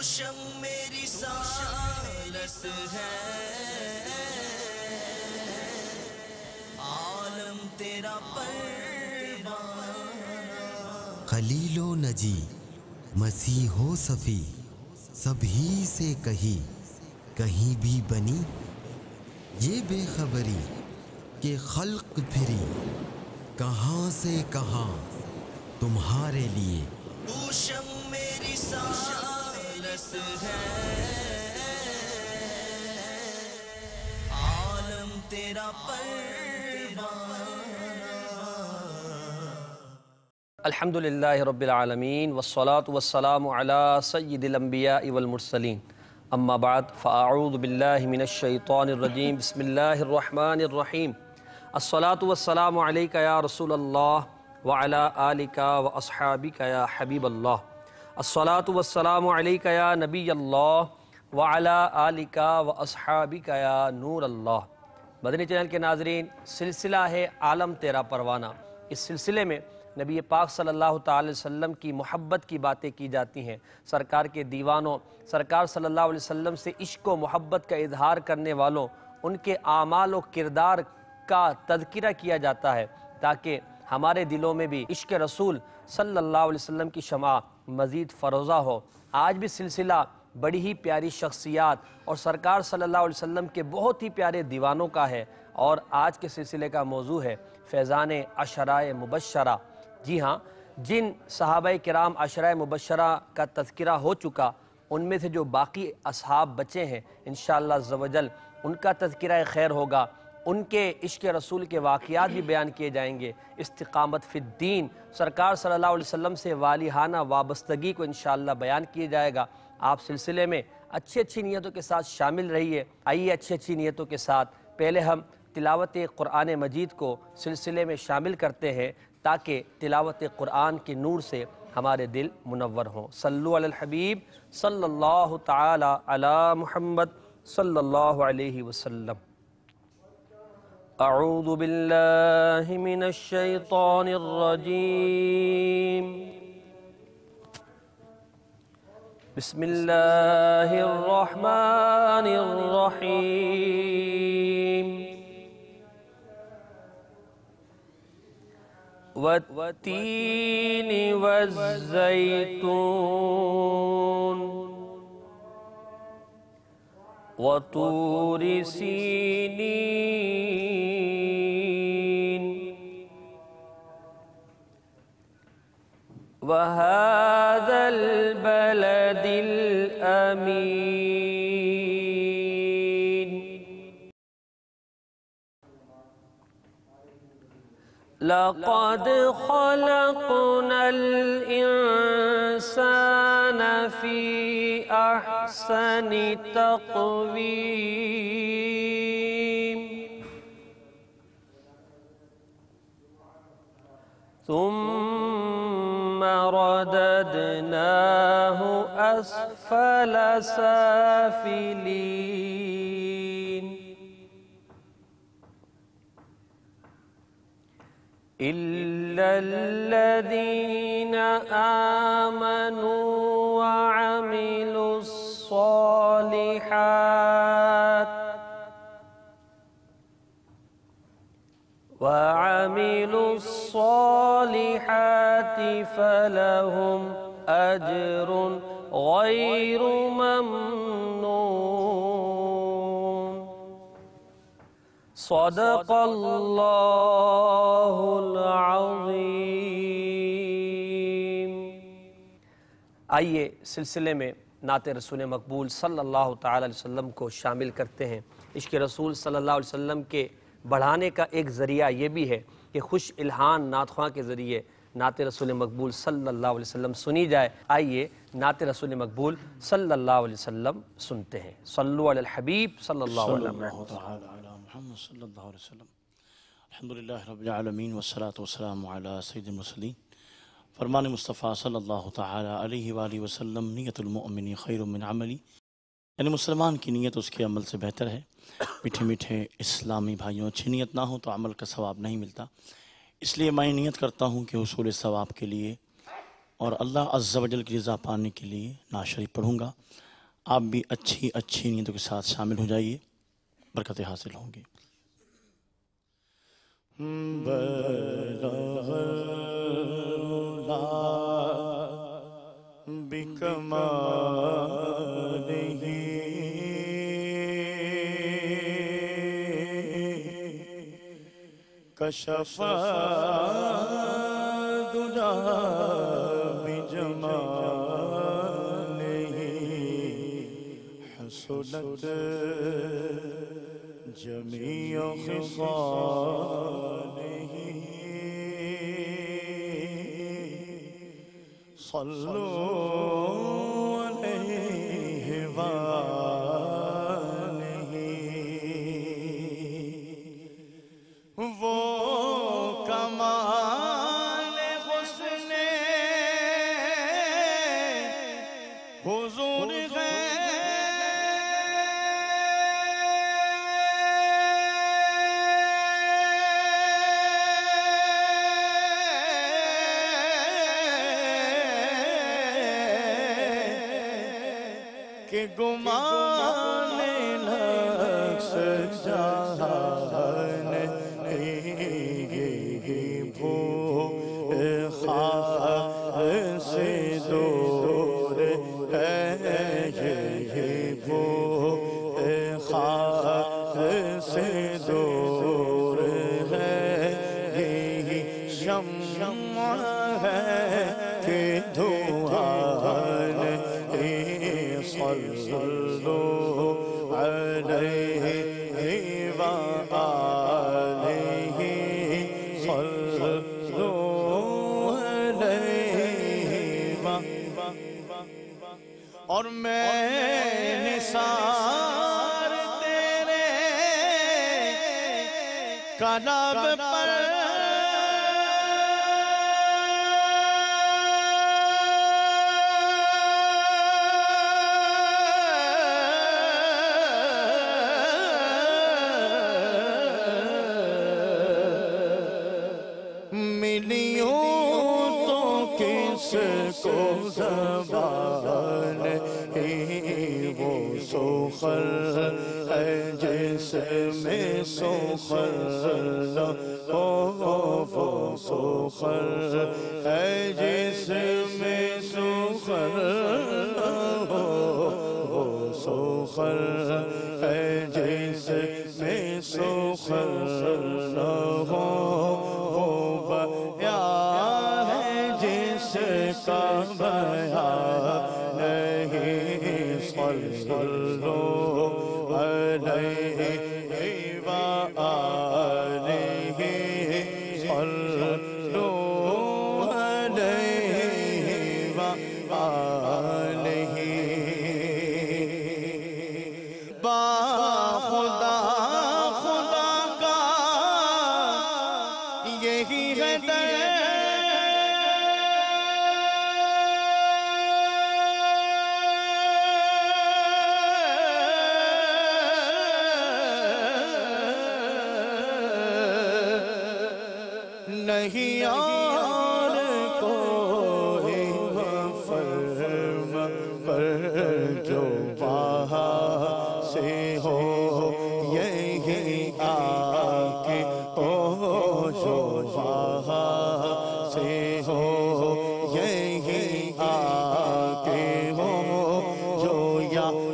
तू मेरी सालस है आलम तेरा खलीलो नजी मसीहो सफ़ी सभी से कही कहीं भी बनी ये बेखबरी के खल्क फिरी कहाँ से कहां तुम्हारे लिए मेरी सा रस है आलम तेरा अलहमदिल्ला रबालमीन वसलात वसलाम सैदम्बिया इवलमरसलिन अम्माबाद फ़ाऊदबिल्लिमिनशैतरजीम बसमीम अस्सलात वसलाम या रसूल अल्लाह वाला आलिका व असहाबिका या हबीब अल्लाह अस्सलातु वस्सलाम अलैका या नबी अल्लाह वाला आलिका व असहाबिका या नूर अल्लाह मदनी चैनल के नाजरीन सिलसिला है आलम तेरा परवाना इस सिलसिले में नबी पाक सल्लल्लाहु अलैहि वसल्लम की मोहब्बत की बातें की जाती हैं सरकार के दीवानों सरकार सल्लल्लाहु अलैहि वसल्लम से इश्क व मोहब्बत का इजहार करने वालों उनके आमाल व किरदार का तदकिरा किया जाता है ताकि हमारे दिलों में भी इश्क रसूल सल्लल्लाहु अलैहि वसल्लम की शमा मज़ीद फरोज़ा हो आज भी सिलसिला बड़ी ही प्यारी शख्सियात और सरकार सल्लल्लाहु अलैहि वसल्लम के बहुत ही प्यारे दीवानों का है और आज के सिलसिले का मौजू है फैज़ान अशरा मुबशरा जी हाँ जिन सहाब कराम अशरा मुबशरा का तस्करा हो चुका उनमें से जो बाकी असहाब बचे हैं इन शवजल उनका तस्करा खैर होगा उनके इश्क रसूल के वाक़ात भी बयान किए जाएंगे इस्तकामत फ़िद्दीन सरकार सल्लल्लाहु अलैहि वसल्लम से वालिहाना वाबस्तगी को इन बयान किया जाएगा आप सिलसिले में अच्छी अच्छी नीयतों के साथ शामिल रहिए आइए अच्छी अच्छी नीयतों के साथ पहले हम तिलावत क़ुरान मजीद को सिलसिले में शामिल करते हैं ताकि तिलावत क़ुरान के नूर से हमारे दिल मुनवर हों सल्लु सल्ला हबीब सल्लल्लाहु ताला अला मुहम्मद सल्लल्लाहु अलैहि वसल्लम أعوذ بالله من الشيطان الرجيم بسم الله الرحمن الرحيم والتين والزيتون وطور سينين وهذا البلد الأمين لقد خلقنا الإنسان في أحسن تقويم ثم ثم رددناه أسفل سافلين إلا الذين آمنوا وعملوا الصالحات وعملوا الصالحات فلهم أجر غير ممنون صدق الله العظيم आइए सिलसिले में नात रसूल मकबूल सल्लल्लाहु अलैहि वसल्लम को शामिल करते हैं इश्क रसूल सल्लल्लाहु अलैहि वसल्लम के बढ़ाने का एक ज़रिया ये भी है कि खुश इल्हान नातख्वा के ज़रिए नात रसूल मकबूल सल्लल्लाहु अलैहि वसल्लम सुनी जाए आइए नात रसूल मकबूल सल्लल्लाहु अलैहि वसल्लम सुनते हैं सल्लु हबीब सल्लल्लाहु अलैहि वसल्लम फरमान मुस्तफ़ा सल्लल्लाहु अलैहि वसल्लम नियतुलमिन खैर अमली यानी मुसलमान की नीयत उसके अमल से बेहतर है मीठे मीठे इस्लामी भाइयों अच्छी नीयत ना हो तो अमल का सवाब नहीं मिलता इसलिए मैं नीयत करता हूँ कि हसूल सवाब के लिए और अल्लाह अज्जावजल की रज़ा पाने के लिए नाशरी पढ़ूँगा आप भी अच्छी अच्छी नीयतों के साथ शामिल हो जाइए बरकतें हासिल होंगी बिकमा कशफा दुरा बिजमा जमी जमियो खिफा नहीं सलो और मैं निसार तेरे कलब سخر له قف سخر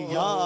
yeah.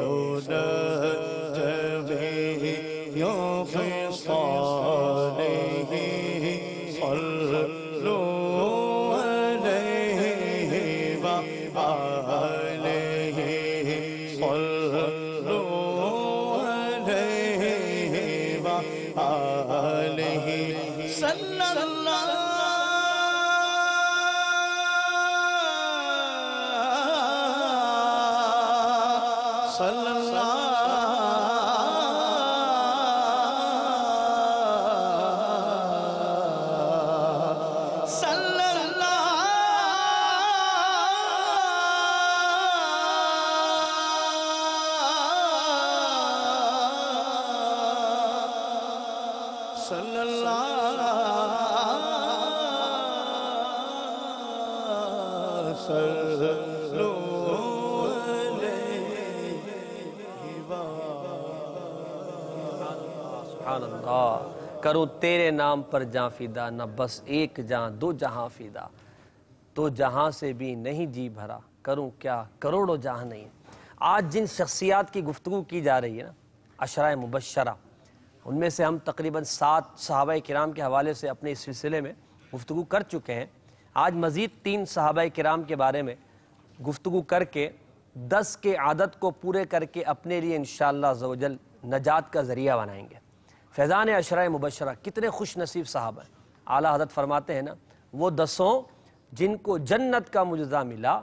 Oh. करूँ तेरे नाम पर जहाँ फिदा न बस एक जहाँ दो जहाँ फिदा तो जहाँ से भी नहीं जी भरा करूँ क्या करोड़ों जहाँ नहीं आज जिन शख्सियात की गुफ्तु की जा रही है ना अशरा मुबशरा उनमें से हम तकरीबन सात सहाबा कराम के हवाले से अपने इस सिलसिले में गुफ्तु कर चुके हैं आज मज़ीद तीन सहाबा कराम के बारे में गुफ्तु करके दस के आदत को पूरे करके अपने लिए इन शजल नजात का ज़रिया बनाएंगे फैज़ान अशर मुबशरा कितने खुश नसीब साहब हैं आला हजरत फरमाते हैं ना वो दसों जिनको जन्नत का मुजदा मिला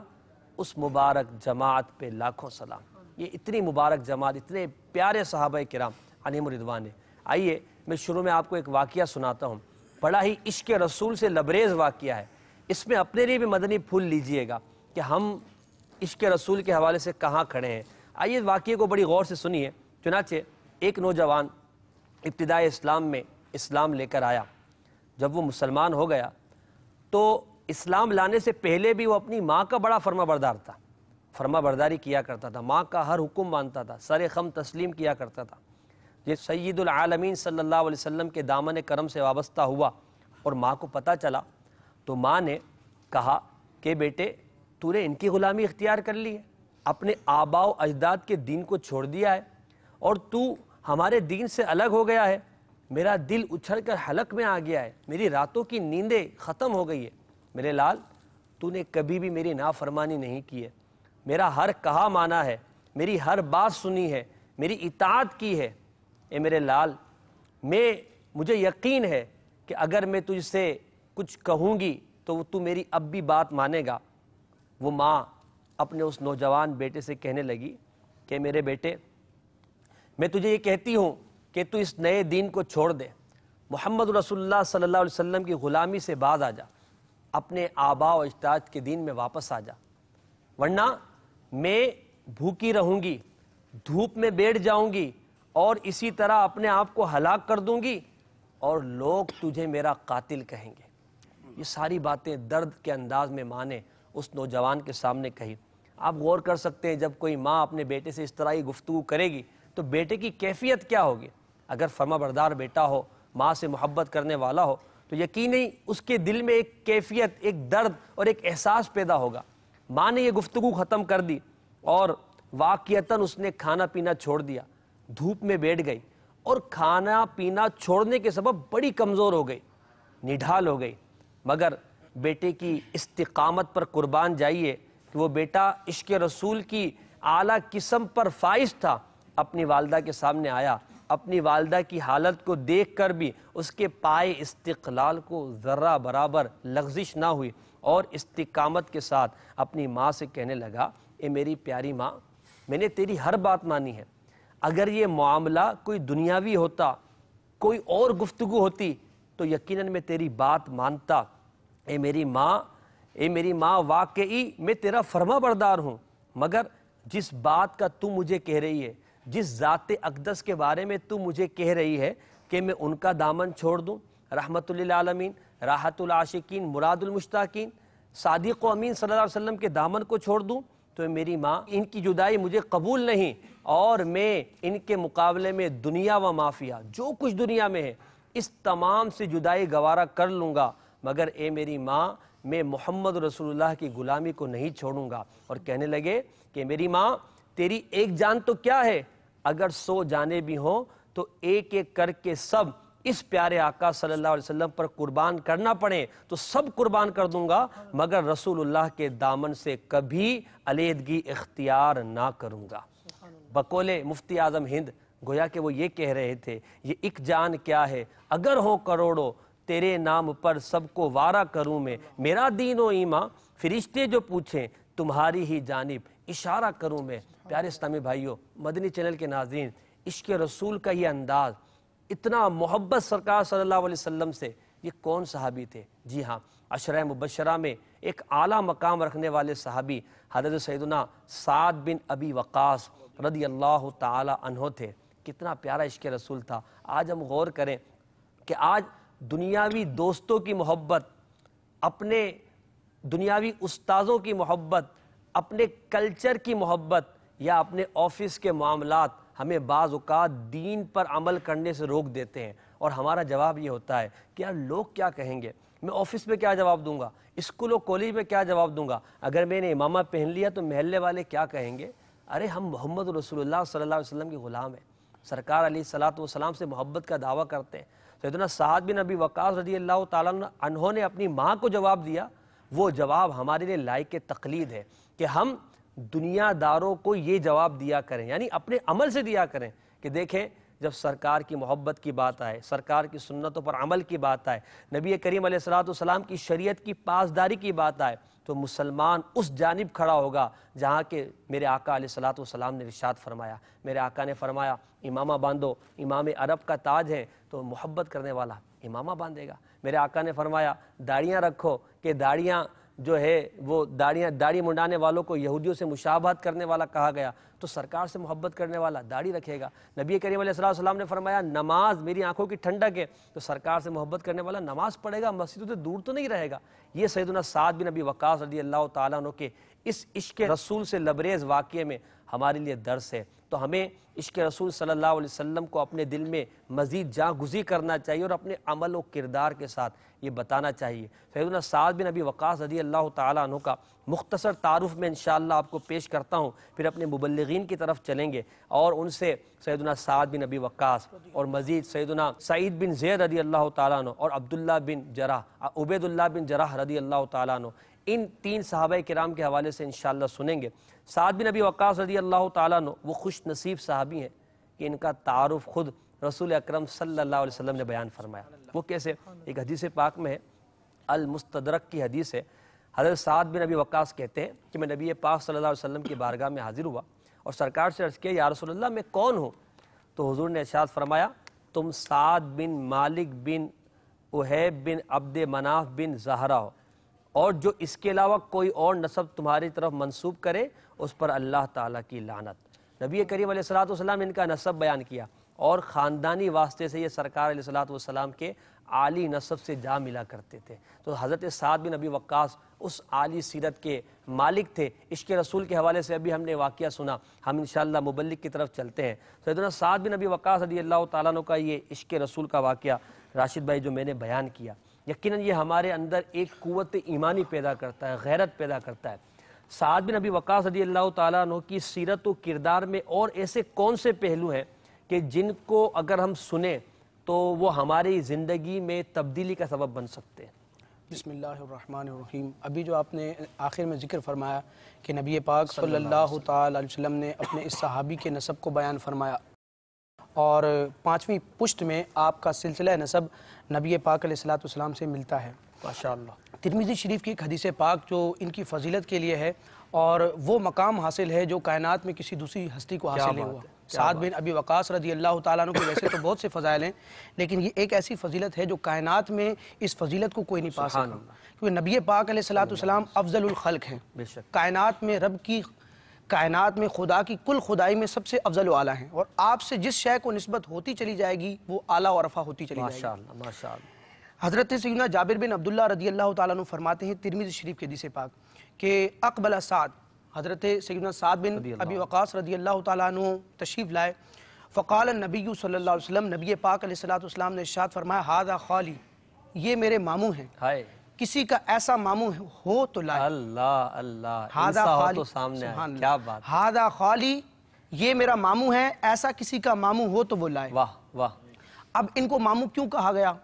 उस मुबारक जमात पे लाखों सलाम ये इतनी मुबारक जमात इतने प्यारे साहब कराम अनिम रिदवान ने आइए मैं शुरू में आपको एक वाक़ सुनाता हूँ बड़ा ही इश्क रसूल से लबरेज़ वाक़ है इसमें अपने लिए भी मदनी फूल लीजिएगा कि हम इश्क रसूल के हवाले से कहाँ खड़े हैं आइए वाक्य को बड़ी गौर से सुनिए चुनाचे एक नौजवान इब्तदा इस्लाम में इस्लाम लेकर आया जब वो मुसलमान हो गया तो इस्लाम लाने से पहले भी वो अपनी माँ का बड़ा फर्मा बरदार था फर्मा बरदारी किया करता था माँ का हर हुक्म मानता था सर खम तस्लीम किया करता था ये सैदालमीन सल्ला वसम के दामन करम से वाबस्ता हुआ और माँ को पता चला तो माँ ने कहा कि बेटे तूने इनकी ग़ुलामी इख्तियार कर ली है अपने आबाव अजदाद के दीन को छोड़ दिया है और तू हमारे दीन से अलग हो गया है मेरा दिल उछल कर हलक में आ गया है मेरी रातों की नींदें ख़त्म हो गई है मेरे लाल तूने कभी भी मेरी नाफरमानी नहीं की है मेरा हर कहा माना है मेरी हर बात सुनी है मेरी इतात की है ए मेरे लाल मैं मुझे यकीन है कि अगर मैं तुझसे कुछ कहूँगी तो तू मेरी अब भी बात मानेगा वो माँ अपने उस नौजवान बेटे से कहने लगी कि मेरे बेटे मैं तुझे ये कहती हूँ कि तू इस नए दीन को छोड़ दे मोहम्मद रसुल्ला सल्ला वसम की ग़ुलामी से बाज आ जा अपने आबा और अजदाद के दीन में वापस आ जा वरना मैं भूखी रहूँगी धूप में बैठ जाऊँगी और इसी तरह अपने आप को हलाक कर दूँगी और लोग तुझे मेरा कातिल कहेंगे ये सारी बातें दर्द के अंदाज में माँ ने उस नौजवान के सामने कही आप गौर कर सकते हैं जब कोई माँ अपने बेटे से इस तरह ही गुफ्तु करेगी तो बेटे की कैफियत क्या होगी अगर फर्मा बरदार बेटा हो माँ से मोहब्बत करने वाला हो तो यकीन ही उसके दिल में एक कैफियत एक दर्द और एक एहसास पैदा होगा माँ ने यह गुफ्तु ख़त्म कर दी और वाक़ता उसने खाना पीना छोड़ दिया धूप में बैठ गई और खाना पीना छोड़ने के सबब बड़ी कमज़ोर हो गई निढाल हो गई मगर बेटे की इस्तकामत पर कुर्बान जाइए कि वो बेटा इश्क रसूल की आला किस्म पर फाइज था अपनी वालदा के सामने आया अपनी वालदा की हालत को देख कर भी उसके पाए इस्तलाल को ज़र्रा बराबर लग्जिश ना हुई और इस्तकामत के साथ अपनी माँ से कहने लगा ए मेरी प्यारी माँ मैंने तेरी हर बात मानी है अगर ये मामला कोई दुनियावी होता कोई और गुफ्तु होती तो यकीनन मैं तेरी बात मानता ए मेरी माँ ए मेरी माँ वाकई मैं तेरा फर्मा बरदार हूँ मगर जिस बात का तू मुझे कह रही है जिस ज़ात अकदस के बारे में तू मुझे कह रही है कि मैं उनका दामन छोड़ दूँ रहमतमीन राहतुलशिकीन मुरादुलमुश्ताकीन सादिक अमीन सल्ला वसम के दामन को छोड़ दूँ तो मेरी माँ इनकी जुदाई मुझे कबूल नहीं और मैं इनके मुकाबले में दुनिया व माफिया जो कुछ दुनिया में है इस तमाम से जुदाई गवारा कर लूँगा मगर ए मेरी माँ मैं मोहम्मद रसूलुल्लाह की ग़ुलामी को नहीं छोड़ूंगा और कहने लगे कि मेरी माँ तेरी एक जान तो क्या है अगर सो जाने भी हों तो एक एक करके सब इस प्यारे आका सल्लल्लाहु अलैहि वसल्लम पर कुर्बान करना पड़े तो सब कुर्बान कर दूंगा मगर रसूलुल्लाह के दामन से कभी अलीदगी इख्तियार ना करूंगा बकोले मुफ्ती आजम हिंद गोया कि वो ये कह रहे थे ये एक जान क्या है अगर हो करोड़ों तेरे नाम पर सबको वारा करूं मैं मेरा दीन व ईमा फरिश्ते जो पूछें तुम्हारी ही जानब इशारा करूँ मैं प्यारे इस्लामी भाइयों मदनी चैनल के नाजीन इश्क रसूल का ये अंदाज़ इतना मोहब्बत सरकार सल्लल्लाहु अलैहि वसल्लम से ये कौन सहाबी थे जी हाँ अशर मुबशरा में एक आला मकाम रखने वाले सहाबी हजरत सैदना साद बिन अबी वक़ास रदी अल्लाह तहो थे कितना प्यारा इश्क रसूल था आज हम गौर करें कि आज दुनियावी दोस्तों की मोहब्बत अपने दुनियावी उस्तादों की मोहब्बत अपने कल्चर की मोहब्बत या अपने ऑफिस के मामला हमें बाज़ात दीन पर अमल करने से रोक देते हैं और हमारा जवाब ये होता है कि यार लोग क्या कहेंगे मैं ऑफिस में क्या जवाब दूंगा स्कूल और कॉलेज में क्या जवाब दूंगा अगर मैंने इमामा पहन लिया तो महल्ले वाले क्या कहेंगे अरे हम मोहम्मद रसूलुल्लाह सल्लल्लाहु अलैहि वसल्लम के ग़ुलाम हैं सरकार अली सलात वसलाम से मोहब्बत का दावा करते हैं तो इतना साहद बिन अबी वक़ास रजी अल्लाह तहों अपनी माँ को जवाब दिया वो जवाब हमारे लिए लायक तकलीद है कि हम दुनियादारों को ये जवाब दिया करें यानी अपने अमल से दिया करें कि देखें जब सरकार की मोहब्बत की बात आए सरकार की सुन्नतों पर अमल की बात आए नबी करीम सलाम की शरीयत की पासदारी की बात आए तो मुसलमान उस जानब खड़ा होगा जहाँ के मेरे आका सलाम ने रिशात फरमाया मेरे आका ने फरमाया इमामा बांधो इमाम अरब का ताज है तो मोहब्बत करने वाला इमामा बांधेगा मेरे आका ने फरमाया दाढ़ियाँ रखो कि दाढ़ियाँ जो है वो दाढ़ियाँ दाढ़ी मुंडाने वालों को यहूदियों से मुशाबहत करने वाला कहा गया तो सरकार से मोहब्बत करने वाला दाढ़ी रखेगा नबी करीम सलाम ने फरमाया नमाज मेरी आंखों की ठंडक है तो सरकार से मोहब्बत करने वाला नमाज पढ़ेगा मस्जिदों से दूर तो नहीं रहेगा ये सैदना साद बिन अबी वक़ास रदी अल्लाह तु के इस इश्क रसूल से लबरेज वाक़े में हमारे लिए दर्स है तो हमें इश्क रसूल सल्लल्लाहु अलैहि वसल्लम को अपने दिल में मज़ीद जागुजी करना चाहिए और अपने अमल व किरदार के साथ ये बताना चाहिए सैदना साद बिन अबी वक़ास रदी अल्लाह तु का मुख्तसर तारफ़ में इन आपको पेश करता हूँ फिर अपने मुबलगिन की तरफ चलेंगे और उनसे सैदना साद बिन अबी वक़ास और मज़ीद सैदना सईद बिन जैद रदी अल्लाह तु और अब्दुल्ला बिन जराह उबैदुल्ला बिन जराह रदी अल्लाह तु इन तीन सहाबा कराम के हवाले से इन सुनेंगे साद बिन नबी वक्स रजी अल्लाह तु वो खुश नसीब साहबी हैं कि इनका तारफ़ खुद रसूल अक्रम सल्लाम ने बयान फरमाया वो कैसे एक हदीस पाक में है अलमस्तरक की हदीस है हजरत साद बिन नबी वक्स कहते हैं कि मैं नबी पाक सल्ला वसम की बारगाह में हाजिर हुआ और सरकार से अर्ज़ किया यारसोल्ला में मैं कौन हूँ तो हजूर ने इर्शाद फरमाया तुम साद बिन मालिक बिन उहैब बिन अब्द मनाफ बिन जहरा हो और जो इसके अलावा कोई और नसब तुम्हारी तरफ मनसूब करे उस पर अल्लाह ताला की लानत नबी करीम सलाम इनका नसब बयान किया और ख़ानदानी वास्ते से ये सरकार सलाम के आली नसब से जा मिला करते थे तो हज़रत साद बिन नबी वक्स उस आली सीरत के मालिक थे इश्क रसूल के हवाले से अभी हमने वाक़ सुना हम इन मुबलिक की तरफ चलते हैं सैदना साद बिन नबी वक्स अली अल्लाह ताली ये इश्क रसूल का वाक़ राशिद भाई जो मैंने बयान किया यकीनन ये हमारे अंदर एक क़वत ईमानी पैदा करता है गैरत पैदा करता है साद बिन अभी वक़ास रदी अल्लाह तु की सीरत व किरदार में और ऐसे कौन से पहलू हैं कि जिनको अगर हम सुने तो वो हमारी ज़िंदगी में तब्दीली का सबब बन सकते हैं बसमीम अभी जो आपने आखिर में ज़िक्र फरमाया कि नबी पाक सल्लल्लाहु अलैहि वसल्लम ने अपने इस सहाबी के नसब को बयान फरमाया और पांचवी पुश्त में आपका सिलसिला नसब नबी पाक सलाम से मिलता है माशा तिरमिज़ी शरीफ की एक हदीस पाक जो इनकी फजीलत के लिए है और वो मकाम हासिल है जो कायनात में किसी दूसरी हस्ती को हासिल नहीं हुआ साद बिन अबी वक़ास रदी अल्लाह तु के वैसे तो बहुत से फ़जाइल हैं लेकिन ये एक ऐसी फजीलत है जो कायनात में इस फजीलत को कोई नहीं पा सकता क्योंकि नबी पाक सलाम अफजल खलक हैं कायनात में रब की कायनात में खुदा की कुल खुदाई में सबसे अफजल आला हैं और आपसे जिस शय को नस्बत होती चली जाएगी वो आला और रफ़ा होती चली हज़रत सैना जाबिर बिन अब्दुल्ला रदी अल्लाह तु फरमाते हैं तिरमिज शरीफ के दिसे पाक के अकबला साद हज़रत सैना साद बिन अबी वक़ास रदी अल्लाह तु तशीफ लाए फ़काल नबी सल्ला नबी पाक सलाम ने शाद फरमाया हादा खाली ये मेरे मामू हैं किसी का ऐसा मामू हो तो लाए अल्लाह अल्लाह हादा तो खाली तो सामने क्या बात हादा खाली ये मेरा मामू है ऐसा किसी का मामू हो तो वो लाए वाह वाह अब इनको मामू क्यों कहा गया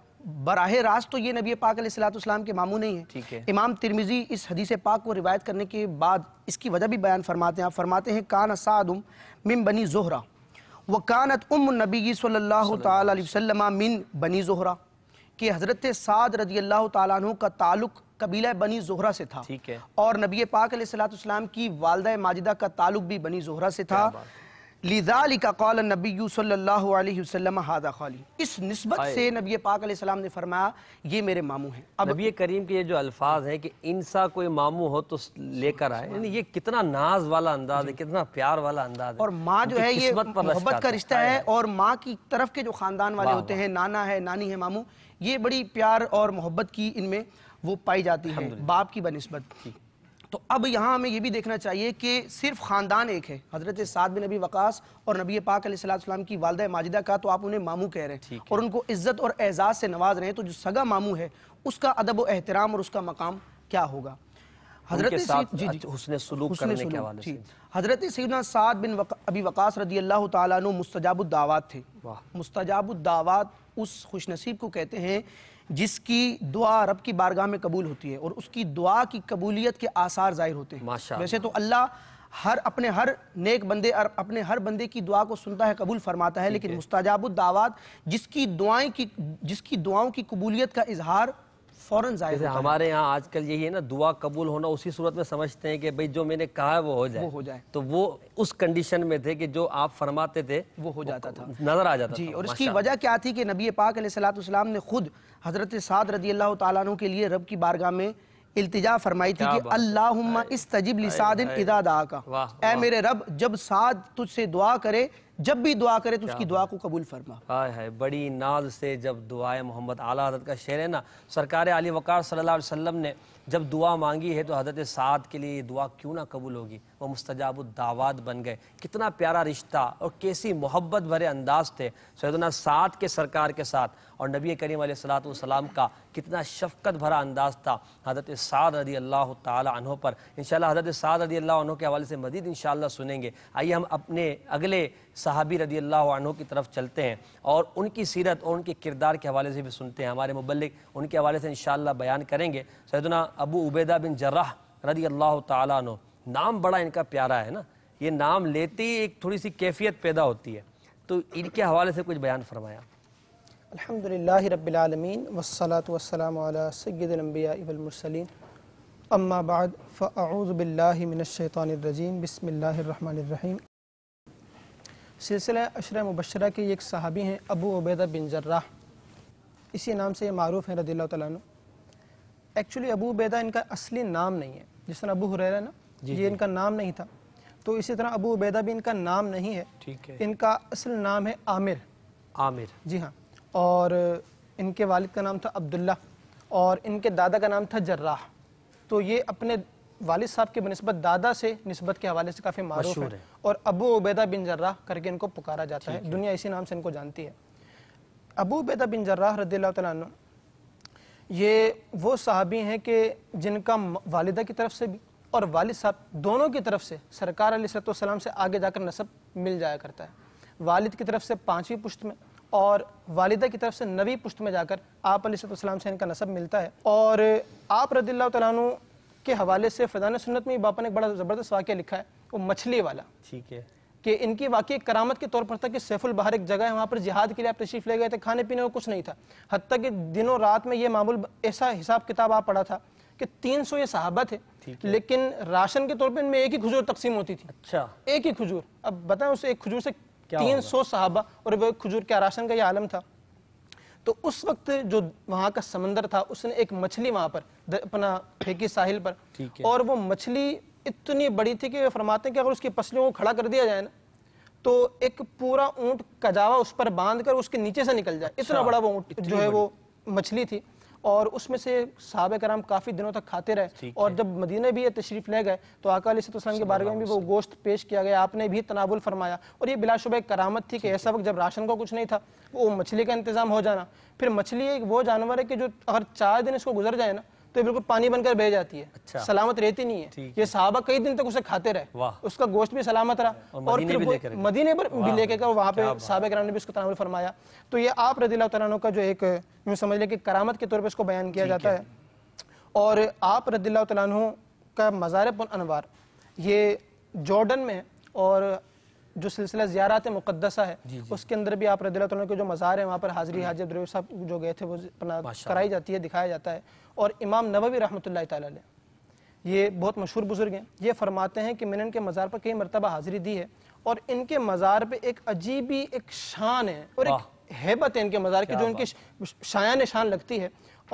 बराह रास्त तो ये नबी पाक सलाम के मामू नहीं है ठीक है इमाम तिरमिजी इस हदीस पाक को रिवायत करने के बाद इसकी वजह भी बयान फरमाते हैं आप फरमाते हैं कान सादम मिन बनी जोहरा व कानत उम नबी सल्लल्लाहु तआला अलैहि वसल्लम मिन बनी जोहरा कि हज़रत साद रजी अल्लाह तु का ताल्लुक कबीला बनी जोहरा से था ठीक है और नबी पाक सलाम की वालदा माजिदा का ताल्लुक भी बनी जोहरा से था लिजाली इस नस्बत से नबी पाक ने फरमाया ये मेरे मामू हैं अब नबी करीम के ये जो अल्फाज हैं कि इंसा कोई मामू हो तो लेकर आए यानी ये कितना नाज वाला अंदाज है कितना प्यार वाला अंदाज है और माँ जो है ये मोहब्बत का रिश्ता है और माँ की तरफ के जो खानदान वाले होते हैं नाना है नानी है मामू ये बड़ी प्यार और मोहब्बत की इनमें वो पाई जाती है बाप की बनस्बत तो अब यहाँ हमें ये भी देखना चाहिए कि सिर्फ ख़ानदान एक है हज़रत साद बिन नबी वक़ास और नबी पाक सलाम की वालदा माजिदा का तो आप उन्हें मामू कह रहे हैं और उनको इज़्ज़त और एज़ाज़ से नवाज रहे हैं तो जो सगा मामू है उसका अदब व एहतराम और उसका मकाम क्या होगा हजरत साद बिन अबी वक़ास रदी अल्लाह तुम मुस्तजाबुद्दावत थे मुस्तजाबुद्दावत उस नसीब को कहते हैं जिसकी दुआ रब की बारगाह में कबूल होती है और उसकी दुआ की कबूलियत के आसार ज़ाहिर होते हैं वैसे तो अल्लाह हर अपने हर नेक बंदे और अपने हर बंदे की दुआ को सुनता है कबूल फरमाता है लेकिन मुस्ताजाबुद दावत जिसकी दुआएं की जिसकी दुआओं की कबूलियत का इजहार फौरन जाहिर होता हमारे यहाँ आजकल यही है ना दुआ कबूल होना उसी सूरत में समझते हैं कि भाई जो मैंने कहा है वो हो जाए वो हो जाए तो वो उस कंडीशन में थे कि जो आप फरमाते थे वो हो जाता था नजर आ जाता जी और इसकी वजह क्या थी कि नबी पाक सलाम ने खुद हजरत साद रदी अल्लाह तु के लिए रब की बारगाह में इल्तिजा फरमाई थी कि अल्लाह इस तजिब लिसादिन इदा दा का ए मेरे रब जब साद तुझसे दुआ करे जब भी दुआ करे तो उसकी दुआ को कबूल फरमा हाय हाय बड़ी नाज से जब दुआए मोहम्मद आला हजरत का शेर है ना सरकार आली वकार सल्लल्लाहु अलैहि वसल्लम ने जब दुआ मांगी है तो हजरत साद के लिए ये दुआ क्यों ना कबूल होगी वह मुस्तजाब दावाद बन गए कितना प्यारा रिश्ता और कैसी मोहब्बत भरे अंदाज थे सैदना साद के सरकार के साथ और नबी करीम सलाम का कितना शफकत भरा अंदाज था हजरत साद रदी अल्लाह तहों पर इन हजरत साद रदी अल्लाह के हवाले से मजीद इन सुनेंगे आइए हम अपने अगले सहाबी रदी अल्लाह की तरफ चलते हैं और उनकी सीरत और उनके किरदार के हवाले से भी सुनते हैं हमारे मुबलिक उनके हवाले से इन बयान करेंगे सैदना अबू उबैदा बिन जर्राह रदी अल्लाह तु नाम बड़ा इनका प्यारा है ना ये नाम लेते ही एक थोड़ी सी कैफियत पैदा होती है तो इनके हवाले से कुछ बयान फरमाया रब्बिल आलमीन वस्सलातु वस्सलामु अला अंबिया मुरसलीन अम्मा बाद अलहमदिल्ला रबालमीन मिनश शैतानिर रजीम बिस्मिल्लाहिर रहमानिर रहीम सिलसिला अशर मुबशरा के एक सहाबी हैं अबू उबैदा बिन जर्राह इसी नाम से ये मारूफ हैं रदी अल्लाह तआला तु एक्चुअली अबू उबैदा इनका असली नाम नहीं है जिस तरह अबू हुरैरा ना जी, ये इनका नाम नहीं था तो इसी तरह अबू उबैदा भी इनका नाम नहीं है ठीक है इनका असल नाम है आमिर आमिर जी हाँ और इनके वालिद का नाम था अब्दुल्ला और इनके दादा का नाम था जर्राह तो ये अपने वालिद साहब के बनस्बत दादा से नस्बत के हवाले से काफ़ी मशहूर है।, और अबू उबैदा बिन जर्राह करके इनको पुकारा जाता है।, है दुनिया इसी नाम से इनको जानती है अबू उबैदा बिन जर्राह रदील्ला ये वो सहाबी हैं कि जिनका वालदा की तरफ से भी और वालिद साहब दोनों की तरफ से सरकार सलाम से आगे जाकर नसब मिल जाया करता है वालिद की तरफ से पाँचवीं पुश्त में और वालदा की तरफ से नवी पुश्त में जाकर आप सलाम से इनका नसब मिलता है और आप रदील्ला तु के हवाले से फजान सुन्नत में बापा ने एक बड़ा ज़बरदस्त वाक्य लिखा है वो मछली वाला ठीक है कि इनकी वाकई करामत के तौर पर था कि सैफुल बाहर एक जगह है वहाँ पर जिहाद के लिए आप तशरीफ़ ले गए थे खाने पीने को कुछ नहीं था हती कि दिनों रात में ये मामूल ऐसा हिसाब किताब आप पढ़ा था कि तीन सौ ये सहाबा थे लेकिन राशन के तौर पर इनमें एक ही खजूर तकसीम होती थी अच्छा एक ही खजूर अब बताएं उस एक खजूर से तीन सौ सहाबा और वह खजूर क्या राशन का यह आलम था तो उस वक्त जो वहाँ का समंदर था उसने एक मछली वहाँ पर अपना फेंकी साहिल पर और वो मछली इतनी बड़ी थी कि वे फरमाते हैं कि अगर उसकी पसलियों को खड़ा कर दिया जाए ना तो एक पूरा ऊंट कजावा उस पर बांध कर उसके नीचे से निकल जाए इतना अच्छा, बड़ा वो ऊँट जो है वो मछली थी और उसमें से साहब कराम काफ़ी दिनों तक खाते रहे और जब मदीना भी ये तशरीफ़ ले गए तो अकाली सलाम के बारे में भी वो गोश्त पेश किया गया आपने भी तनाबुल फरमाया और ये बिलाशुबह करामत थी कि ऐसा वक्त जब राशन का कुछ नहीं था वो मछली का इंतज़ाम हो जाना फिर मछली एक वो जानवर है कि जो अगर चार दिन इसको गुजर जाए ना तो बिल्कुल पानी बनकर बह जाती है अच्छा। सलामत रहती नहीं है ये साहबा कई दिन तक उसे खाते रहे उसका गोश्त भी सलामत रहा और, मदीने पर भी लेके वहाँ पे साहब कराम ने भी उसको तनावल फरमाया तो ये आप रजील तला का जो एक यूँ समझ लें कि करामत के तौर पर इसको बयान किया जाता है और आप रजील तला का मज़ार अनवार ये जॉर्डन में और जो सिलसिला ज्यारत मुकदसा है जी जी उसके अंदर भी आप रदिल्ला के जो मज़ार है वहाँ पर हाजिरी हम्म। हाजिर द्रवि साहब जो गए थे वो कराई जाती है दिखाया जाता है और इमाम नबी रहमत ला ये बहुत मशहूर बुज़ुर्ग हैं ये फरमाते हैं कि मैंने इनके मज़ार पर कई मरतबा हाजिरी दी है और इनके मज़ार पर एक अजीब ही एक शान है और एक हैबत है इनके मज़ार की जो इनकी शाया निशान लगती है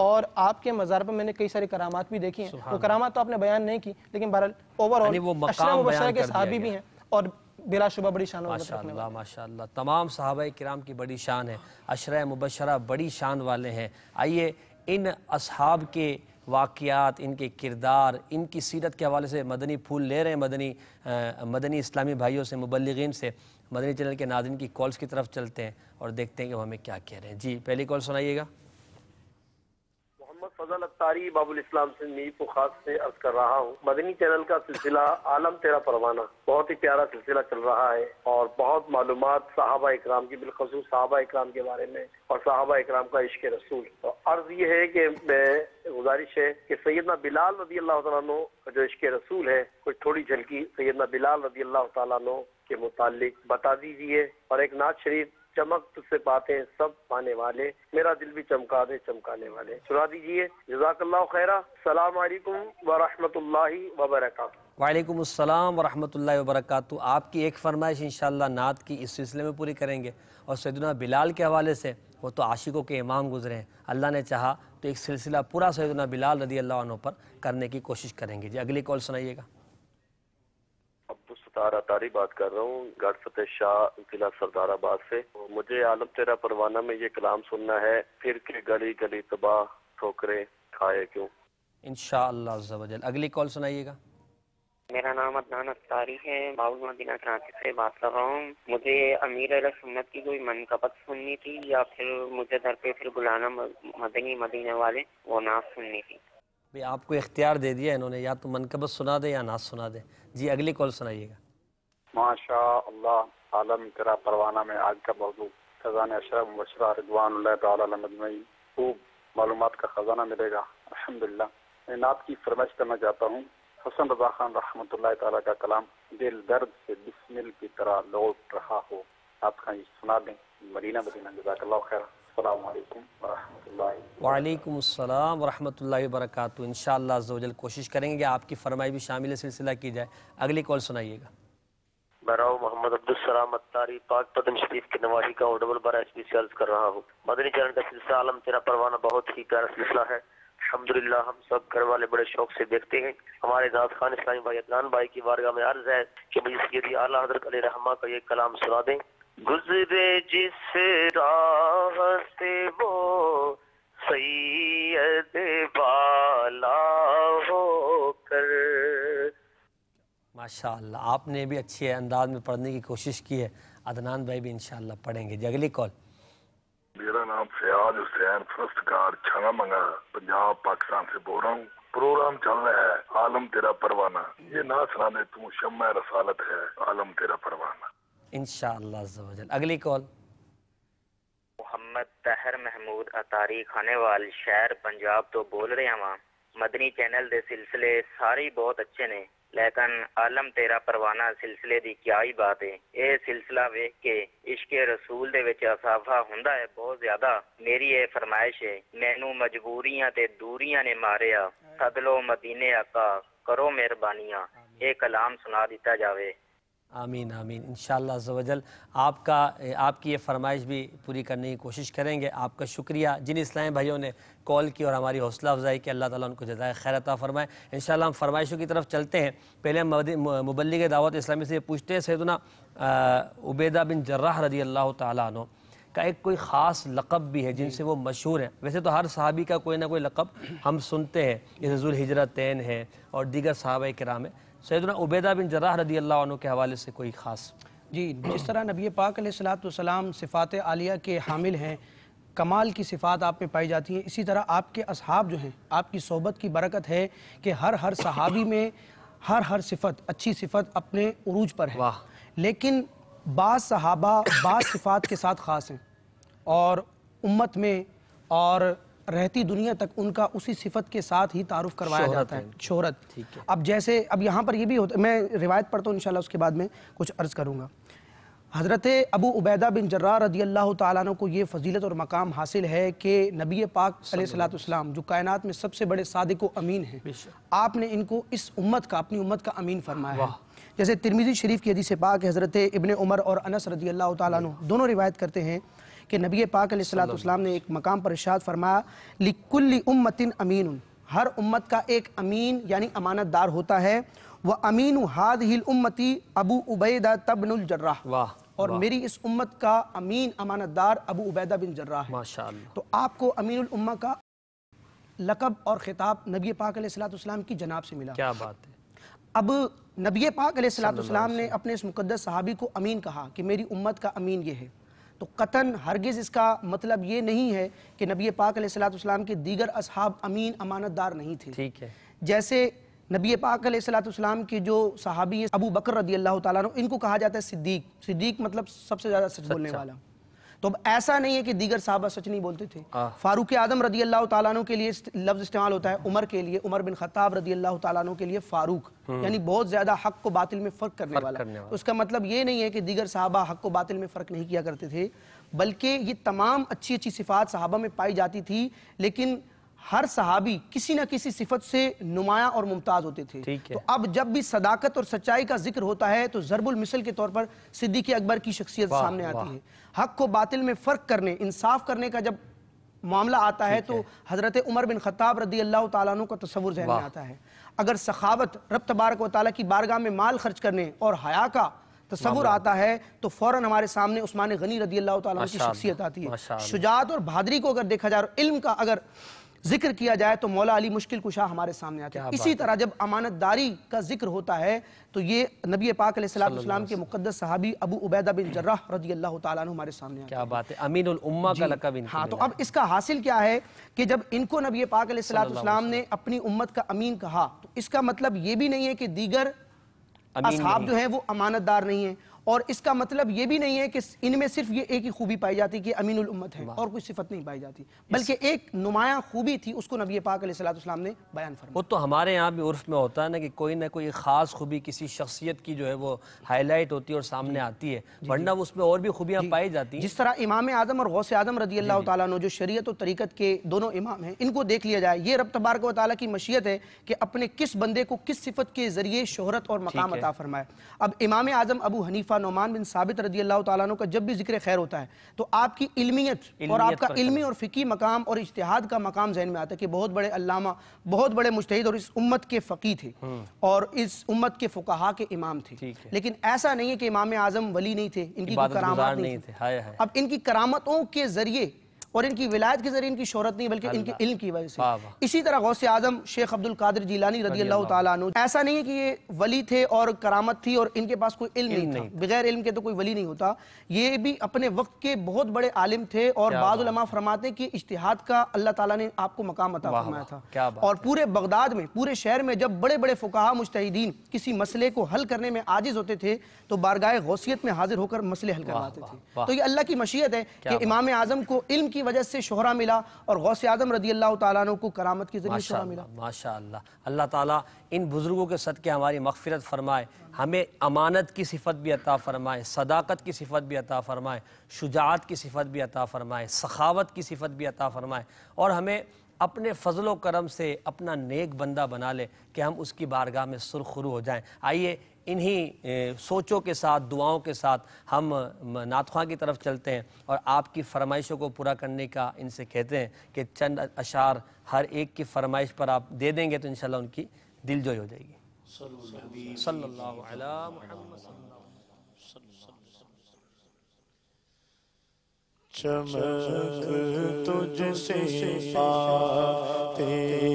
और आपके मज़ार पर मैंने कई सारी करामात भी देखी हैं वो करामात तो आपने बयान नहीं की लेकिन बहरहाल ओवरऑल के साहबी भी हैं और बिलाशुबा बड़ी शान माशा माशा तमाम साहब कराम की बड़ी शान है अशर मुबशरा बड़ी शान वाले हैं आइए इन अब के वाकियात इनके किरदार इनकी सीरत के हवाले से मदनी फूल ले रहे हैं मदनी आ, मदनी इस्लामी भाइयों से मुबलगिन से मदनी चैनल के नादिन की कॉल्स की तरफ चलते हैं और देखते हैं कि वो हमें क्या कह रहे हैं जी पहली कॉल सुनाइएगा मोहम्मद फजल अख्तारी बाबुल इस्लाम सिंह को खास से अर्ज कर रहा हूँ मदनी चैनल का सिलसिला आलम तेरा परवाना बहुत ही प्यारा सिलसिला चल रहा है और बहुत मालूम साहबा इक्राम की बिलखसूस साहबा इक्राम के बारे में और साहबा इक्राम का इश्क रसूल तो अर्ज ये है कि मैं गुजारिश है कि सैदना बिलाल रजी अल्लाह तु का जो इश्क रसूल है कुछ थोड़ी झलकी सैदना बिलाल रजी अल्लाह तु के मुतालिक बता दीजिए और एक नाज शरीफ चमक तुझसे पाते हैं सब पाने वाले मेरा दिल भी चमका दे चमकाने वाले सुना दीजिए जजाकल्ला खैरा सलाम वरहमतुल्ला वबरक वालेकुम अस्सलाम वरहमतुल्लाहि वबरकत आपकी एक फरमाइश इंशाल्लाह नात की इस सिलसिले में पूरी करेंगे और सैदना बिलाल के हवाले से वो तो आशिकों के इमाम गुजरे हैं अल्लाह ने चाहा तो एक सिलसिला पूरा सैदना बिलाल रदी अल्लाह पर करने की कोशिश करेंगे जी अगली कॉल सुनाइएगा मुख्तार अतारी बात कर रहा हूँ गढ़ फतेह शाह जिला सरदाराबाद से मुझे आलम तेरा परवाना में ये कलाम सुनना है फिर के गली गली तबाह ठोकरे खाए क्यों इन शाह अगली कॉल सुनाइएगा मेरा नाम अदनान अख्तारी है बाबुल मदीना कराची से बात कर रहा हूँ मुझे अमीर सुन्नत की कोई मनकबत सुननी थी या फिर मुझे घर पे फिर बुलाना मदनी मदीने वाले वो ना सुननी थी भाई आपको इख्तियार दे दिया इन्होंने या तो मनकबत सुना दे या ना सुना दे जी अगली कॉल सुनाइएगा माशा आलम परवाना में आज का मौजूद खजान खूब मालूम का खजाना मिलेगा अलहमदिल्ला की फरमाइश करना चाहता हूँ हसन रजा खान रहमत का कलाम दिल दर्द से बिस्मिल की तरह लौट रहा हो सुना दें मदीना खैर वालेकुम अस्सलाम वरहमतुल्लाहि वबरकातुहू इंशाल्लाह कोशिश करेंगे कि आपकी फरमाई भी शामिल सिलसिला की जाए अगली कॉल सुनाइएगा बहराव मोहम्मद सलाम अत्तारी पाक पदम शरीफ के नवाही का ओडबल बारा एस पी से अर्ज कर रहा हूँ मदनी चरण का सिलसिला आलम तेरा परवाना बहुत ही प्यारा सिलसिला है अलहमदिल्ला हम सब घर वाले बड़े शौक से देखते हैं हमारे दाद खान इस्लामी भाई अदनान भाई की वारगाह में अर्ज है कि मुझे यदि आला हजरत अली रहमा का ये कलाम सुना दें गुजरे जिस राह से वो सैयद बाला माशाल्लाह आपने भी अच्छे अंदाज में पढ़ने की कोशिश की है अदनान भाई भी इंशाल्लाह पढ़ेंगे जी अगली कॉल मेरा नाम फयाज हुसैन फर्स्ट कार छाना मंगा पंजाब पाकिस्तान से बोल रहा हूँ प्रोग्राम चल रहा है आलम तेरा परवाना ये ना सुना दे तू शम्मा रसालत है आलम तेरा परवाना इनशाला अगली कॉल मोहम्मद तहर महमूद अतारी खाने वाल शहर पंजाब तो बोल रहे हैं वहाँ मदनी चैनल दे सिलसिले सारे बहुत अच्छे ने लेकिन आलम तेरा परवाना सिलसिले की क्या ही बात है ये सिलसिला वेख के इश्के रसूल असाफा हों बहुत ज्यादा मेरी यह फरमायश है मैनू मजबूरिया के दूरिया ने मारिया हाँ। सदलो मदीने आका करो मेहरबानियां ये कलाम सुना दिता जाए आमीन आमीन इन शजल आपका आपकी ये फरमाइश भी पूरी करने की कोशिश करेंगे आपका शुक्रिया जिन इस्लामी भाइयों ने कॉल की और हमारी हौसला अफजाई की अल्लाह ताला उनको जजाय खैर अता फरमाए इन हम फरमाइशों की तरफ चलते हैं पहले हम मुबलिक दावत इस्लामी से पूछते हैं सैदना उबैदा बिन जर्राह रजी अल्लाह तु का एक कोई ख़ास लक़ब भी है जिनसे वो मशहूर हैं वैसे तो हर सहाबी का कोई ना कोई लक़ब हम सुनते हैं जैसे जुल हिजरतैन है और दीगर सहाबा कराम है सैदना उबैदा बिन जरा रदी अल्लाह के हवाले से कोई ख़ास जी जिस तरह नबी पाक सलाम सिफ़ात आलिया के हामिल हैं कमाल की सिफ़ात आप में पाई जाती हैं इसी तरह आपके अहाब जो हैं आपकी सोबत की बरकत है कि हर हर सहाबी में हर हर सिफत अच्छी सिफत अपने अरूज पर है वाह लेकिन बाद सहाबा बाद सिफ़ात के साथ ख़ास हैं और उम्मत में और रहती दुनिया तक उनका उसी सिफत के साथ ही तारुफ करवाया जाता है शोहरत ठीक है अब जैसे अब यहाँ पर ये भी होता मैं रिवायत पढ़ता हूँ इन उसके बाद में कुछ अर्ज़ करूँगा हज़रत अबू उबैदा बिन जर्रा रदी अल्लाह तु को ये फजीलत और मकाम हासिल है कि नबी पाक सलाम जो कायनात में सबसे बड़े सदक अमीन हैं आपने इनको इस उम्मत का अपनी उम्मत का अमीन फरमाया है जैसे तिरमिजी शरीफ की हदीस पाक हज़रत इबन उमर और अनस रदी अल्लाह तु दोनों रिवायत करते हैं कि नबी पाक सलाम ने एक मकाम पर इशाद फरमाया लिकुल्ली उम्मतिन अमीन हर उम्मत का एक अमीन यानी अमानतदार होता है वह अमीन हाद हिल उम्मती अबू उबैदा तबनुल जर्राह वाह और मेरी इस उम्मत का अमीन अमानतदार अबू उबैदा बिन जर्रा है तो आपको अमीन उम्मा का लकब और ख़िताब नबी पाक सलाम की जनाब से मिला क्या बात है अब नबी पाक सलाम ने अपने इस मुकदस सहाबी को अमीन कहा कि मेरी उम्मत का अमीन ये है तो कतन हरगिज़ इसका मतलब ये नहीं है कि नबी पाक सलाम के दीगर असहाब अमीन अमानतदार नहीं थे ठीक है जैसे नबी पाक सलाम के जो सहाबी अबू बकर रदी अल्लाह तुम इनको कहा जाता है सिद्दीक सिद्दीक मतलब सबसे ज़्यादा सच बोलने वाला तो अब ऐसा नहीं है कि दीगर साहबा सच नहीं बोलते थे हाँ। फारूक आदम रदी अल्लाह तु के लिए लफ्ज इस्तेमाल होता है उमर के लिए उमर बिन खताब रदी अल्लाह तु के लिए फारूक हम्म। यानी बहुत ज्यादा हक को बातिल में फर्क करने वाला उसका मतलब ये नहीं है कि दीगर साहबा हक को बातिल में फर्क नहीं किया करते थे बल्कि ये तमाम अच्छी अच्छी सिफात साहबा में पाई जाती थी लेकिन हर सहाबी किसी न किसी सिफत से नुमाया और मुमताज होते थे तो अब जब भी सदाकत और सच्चाई का जिक्र होता है तो जरबुल मिसल के तौर पर सिद्दीकी अकबर की शख्सियत सामने आती है हक को बातिल में फ़र्क करने इंसाफ करने का जब मामला आता है तो हज़रत उमर बिन खत्ताब रदी अल्लाह तु का तस्वुर जहन आता है अगर सखावत रब तबारक वाली की बारगाह में माल खर्च करने और हया का तस्वुर आता है तो फौरन हमारे सामने उस्मान गनी रदी अल्लाह तुम की शख्सियत आती है शुजात और बहादरी को अगर देखा जाए और इल्म का अगर जिक्र किया जाए तो मौला अली मुश्किल कुशा हमारे सामने आते हैं इसी तरह जब अमानतदारी का जिक्र होता है तो ये नबी पाक सलाम के मुकदस सहाबी अबू उबैदा बिन जर्राह रजी अल्लाह तु हमारे सामने क्या बात है अमीन उम्मा का लकब हाँ तो अब इसका हासिल क्या है कि जब इनको नबी पाक सलाम ने अपनी उम्मत का अमीन कहा तो इसका मतलब ये भी नहीं है कि दीगर असहाब जो है वो अमानतदार नहीं है और इसका मतलब ये भी नहीं है कि इनमें सिर्फ ये एक ही खूबी पाई जाती कि अमीन उम्मत है और कोई सिफत नहीं पाई जाती बल्कि एक नुमाया खूबी थी उसको नबी पाक सलाम ने बयान फरमा वो तो हमारे यहाँ भी उर्फ में होता है ना कि कोई ना कोई ख़ास खूबी किसी शख्सियत की जो है वो हाईलाइट होती है और सामने आती है वरना उसमें और भी खूबियाँ पाई जाती हैं जिस तरह इमाम आजम और गौसे आजम रजी अल्लाह तु जो शरीय और तरीक़त के दोनों इमाम हैं इनको देख लिया जाए ये रब तबारक वाली की मशीयत है कि अपने किस बंदे को किस सिफत के ज़रिए शहरत और मकाम अता फरमाए अब इमाम आजम अबू हनीफा मरतबा नुमान बिन साबित रजी अल्लाह तु का जब भी जिक्र खैर होता है तो आपकी इलमियत और आपका इलमी और फ़िकी मकाम और इश्तहाद का मकाम जहन में आता है कि बहुत बड़े अलामा बहुत बड़े मुश्तद और इस उम्मत के फ़की थे हम्म। और इस उम्मत के फ़ुकाहा के इमाम थे लेकिन ऐसा नहीं है कि इमाम आज़म वली नहीं थे इनकी करामत नहीं थे अब इनकी करामतों के ज़रिए और इनकी विलायत के जरिए इनकी शहरत नहीं बल्कि इनके इल्म की वजह से इसी तरह गौसे आजम शेख अब्दुल कादिर जीलानी रजी अल्लाह ऐसा नहीं है कि ये वली थे और करामत थी और इनके पास कोई इल्म नहीं था बगैर इल्म के तो कोई वली नहीं होता ये भी अपने वक्त के बहुत बड़े आलिम थे और बाज़ुलमा फरमाते कि इश्तिहाद का अल्लाह ताला ने आपको मकाम अता फरमाया था और पूरे बगदाद में पूरे शहर में जब बड़े बड़े फुकाहा मुश्तिदीन किसी मसले को हल करने में आजिज होते थे तो बारगाह गौसियत में हाजिर होकर मसले हल करवाते थे तो ये अल्लाह की मशीयत है कि इमाम आजम को इल्म की की वजह से शोहरा मिला और गौस आजम रदी अल्लाह तु को करामत के जरिए शोहरा मिला माशा अल्लाह अल्लाह ताला इन बुज़ुर्गों के सद के हमारी मगफरत फ़रमाए हमें अमानत की सिफत भी अता फ़रमाए सदाकत की सिफत भी अता फ़रमाए शुजात की सिफत भी अता फ़रमाए सखावत की सिफत भी अता फ़रमाए और हमें अपने फजलो करम से अपना नेक बंदा बना ले कि हम उसकी बारगाह में सुरखरू हो जाएं आइए इन्हीं सोचों के साथ दुआओं के साथ हम नातखा की तरफ चलते हैं और आपकी फरमाइशों को पूरा करने का इनसे कहते हैं कि चंद अशार हर एक की फरमाइश पर आप दे देंगे तो इन उनकी दिलजोई हो जाएगी चमक तुझसे पाते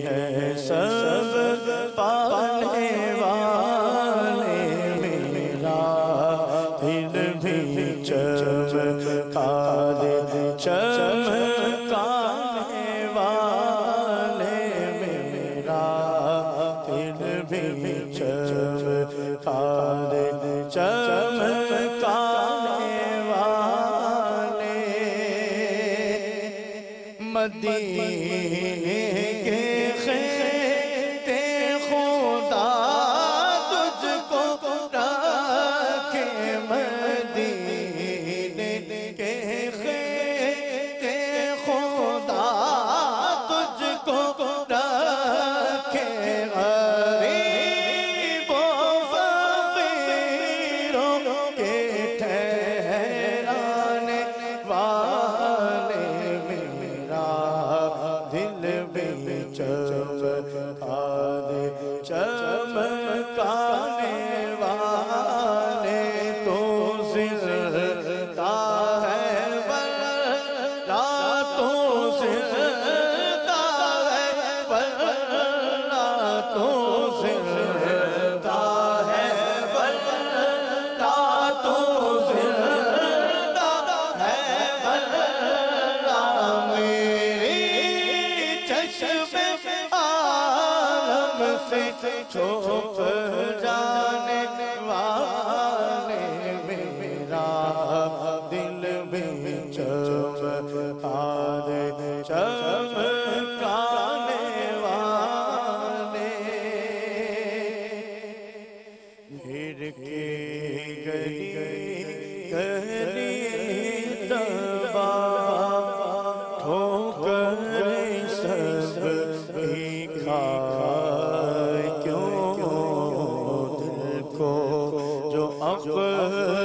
हैं सब पा جو اکبر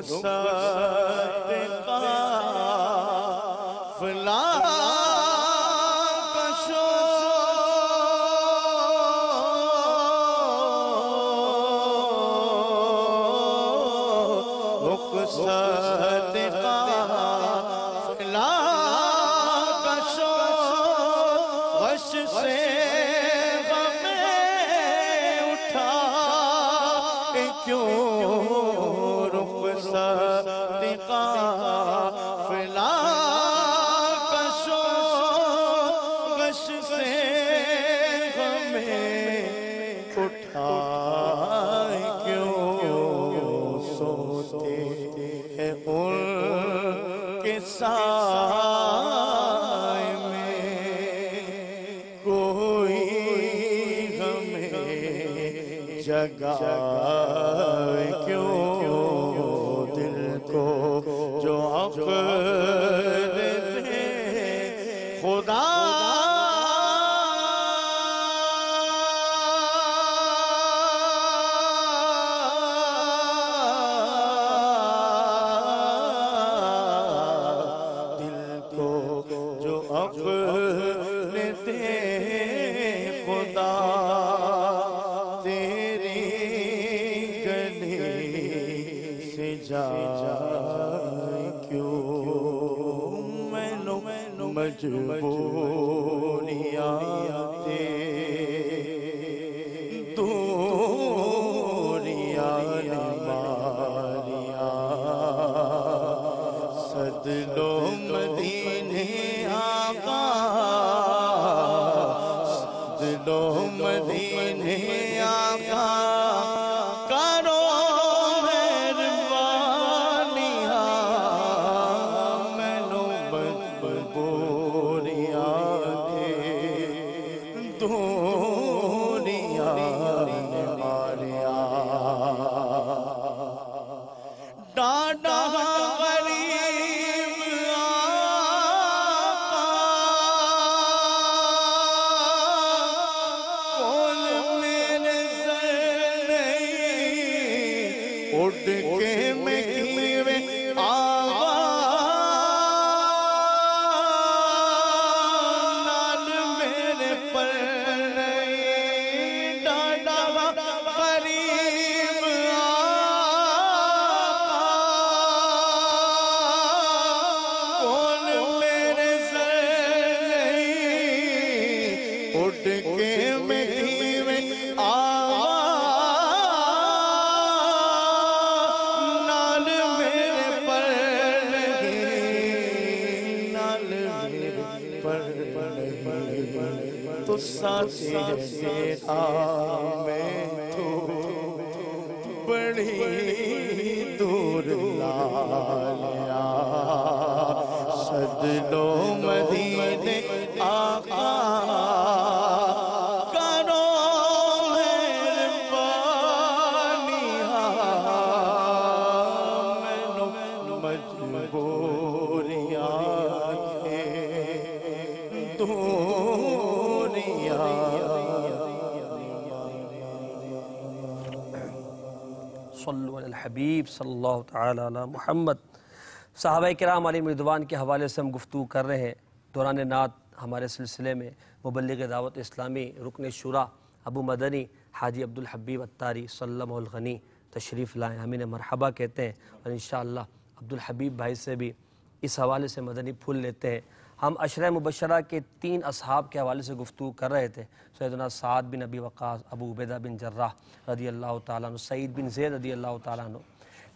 gusai Christ सल्ला तहमद साहब कराम अली मृदवान के हवाले से हम गुफ्तु कर रहे हैं दौरान नात हमारे सिलसिले में मुबलिक दावत इस्लामी रुकन शुरा अबू मदनी हाजी अब्दुल हबीब अतारी सल्लमगनी तशरीफ़ लाएँ हम इन्हें मरहबा कहते हैं और इन अब्दुल हबीब भाई से भी इस हवाले से मदनी फूल लेते हैं हम अशर मुबशरा के तीन अहाब के हवाले से गुफ्तु कर रहे थे सैदना साद बिन अबी वक़ास अबू उबैदा बिन जर्रा रदी अल्लाह तैयद बिन जैद रदी अल्लाह तु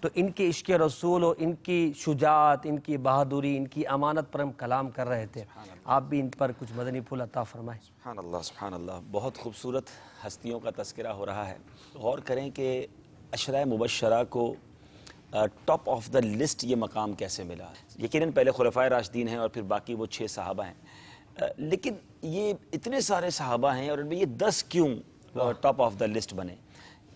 तो इनके इश्क रसूल और इनकी शुजात इनकी बहादुरी इनकी अमानत पर हम कलाम कर रहे थे आप भी इन पर कुछ मदनी फूल अता फरमाए सुबहान अल्लाह सुबहान अल्लाह बहुत खूबसूरत हस्तियों का तस्करा हो रहा है गौर करें कि अशरा मुबशरा को टॉप ऑफ द लिस्ट ये मकाम कैसे मिला यकीन पहले खुलफा राशदीन हैं और फिर बाकी वो छः साहबा हैं लेकिन ये इतने सारे साहबा हैं और इनमें ये दस क्यों टॉप ऑफ द लिस्ट बने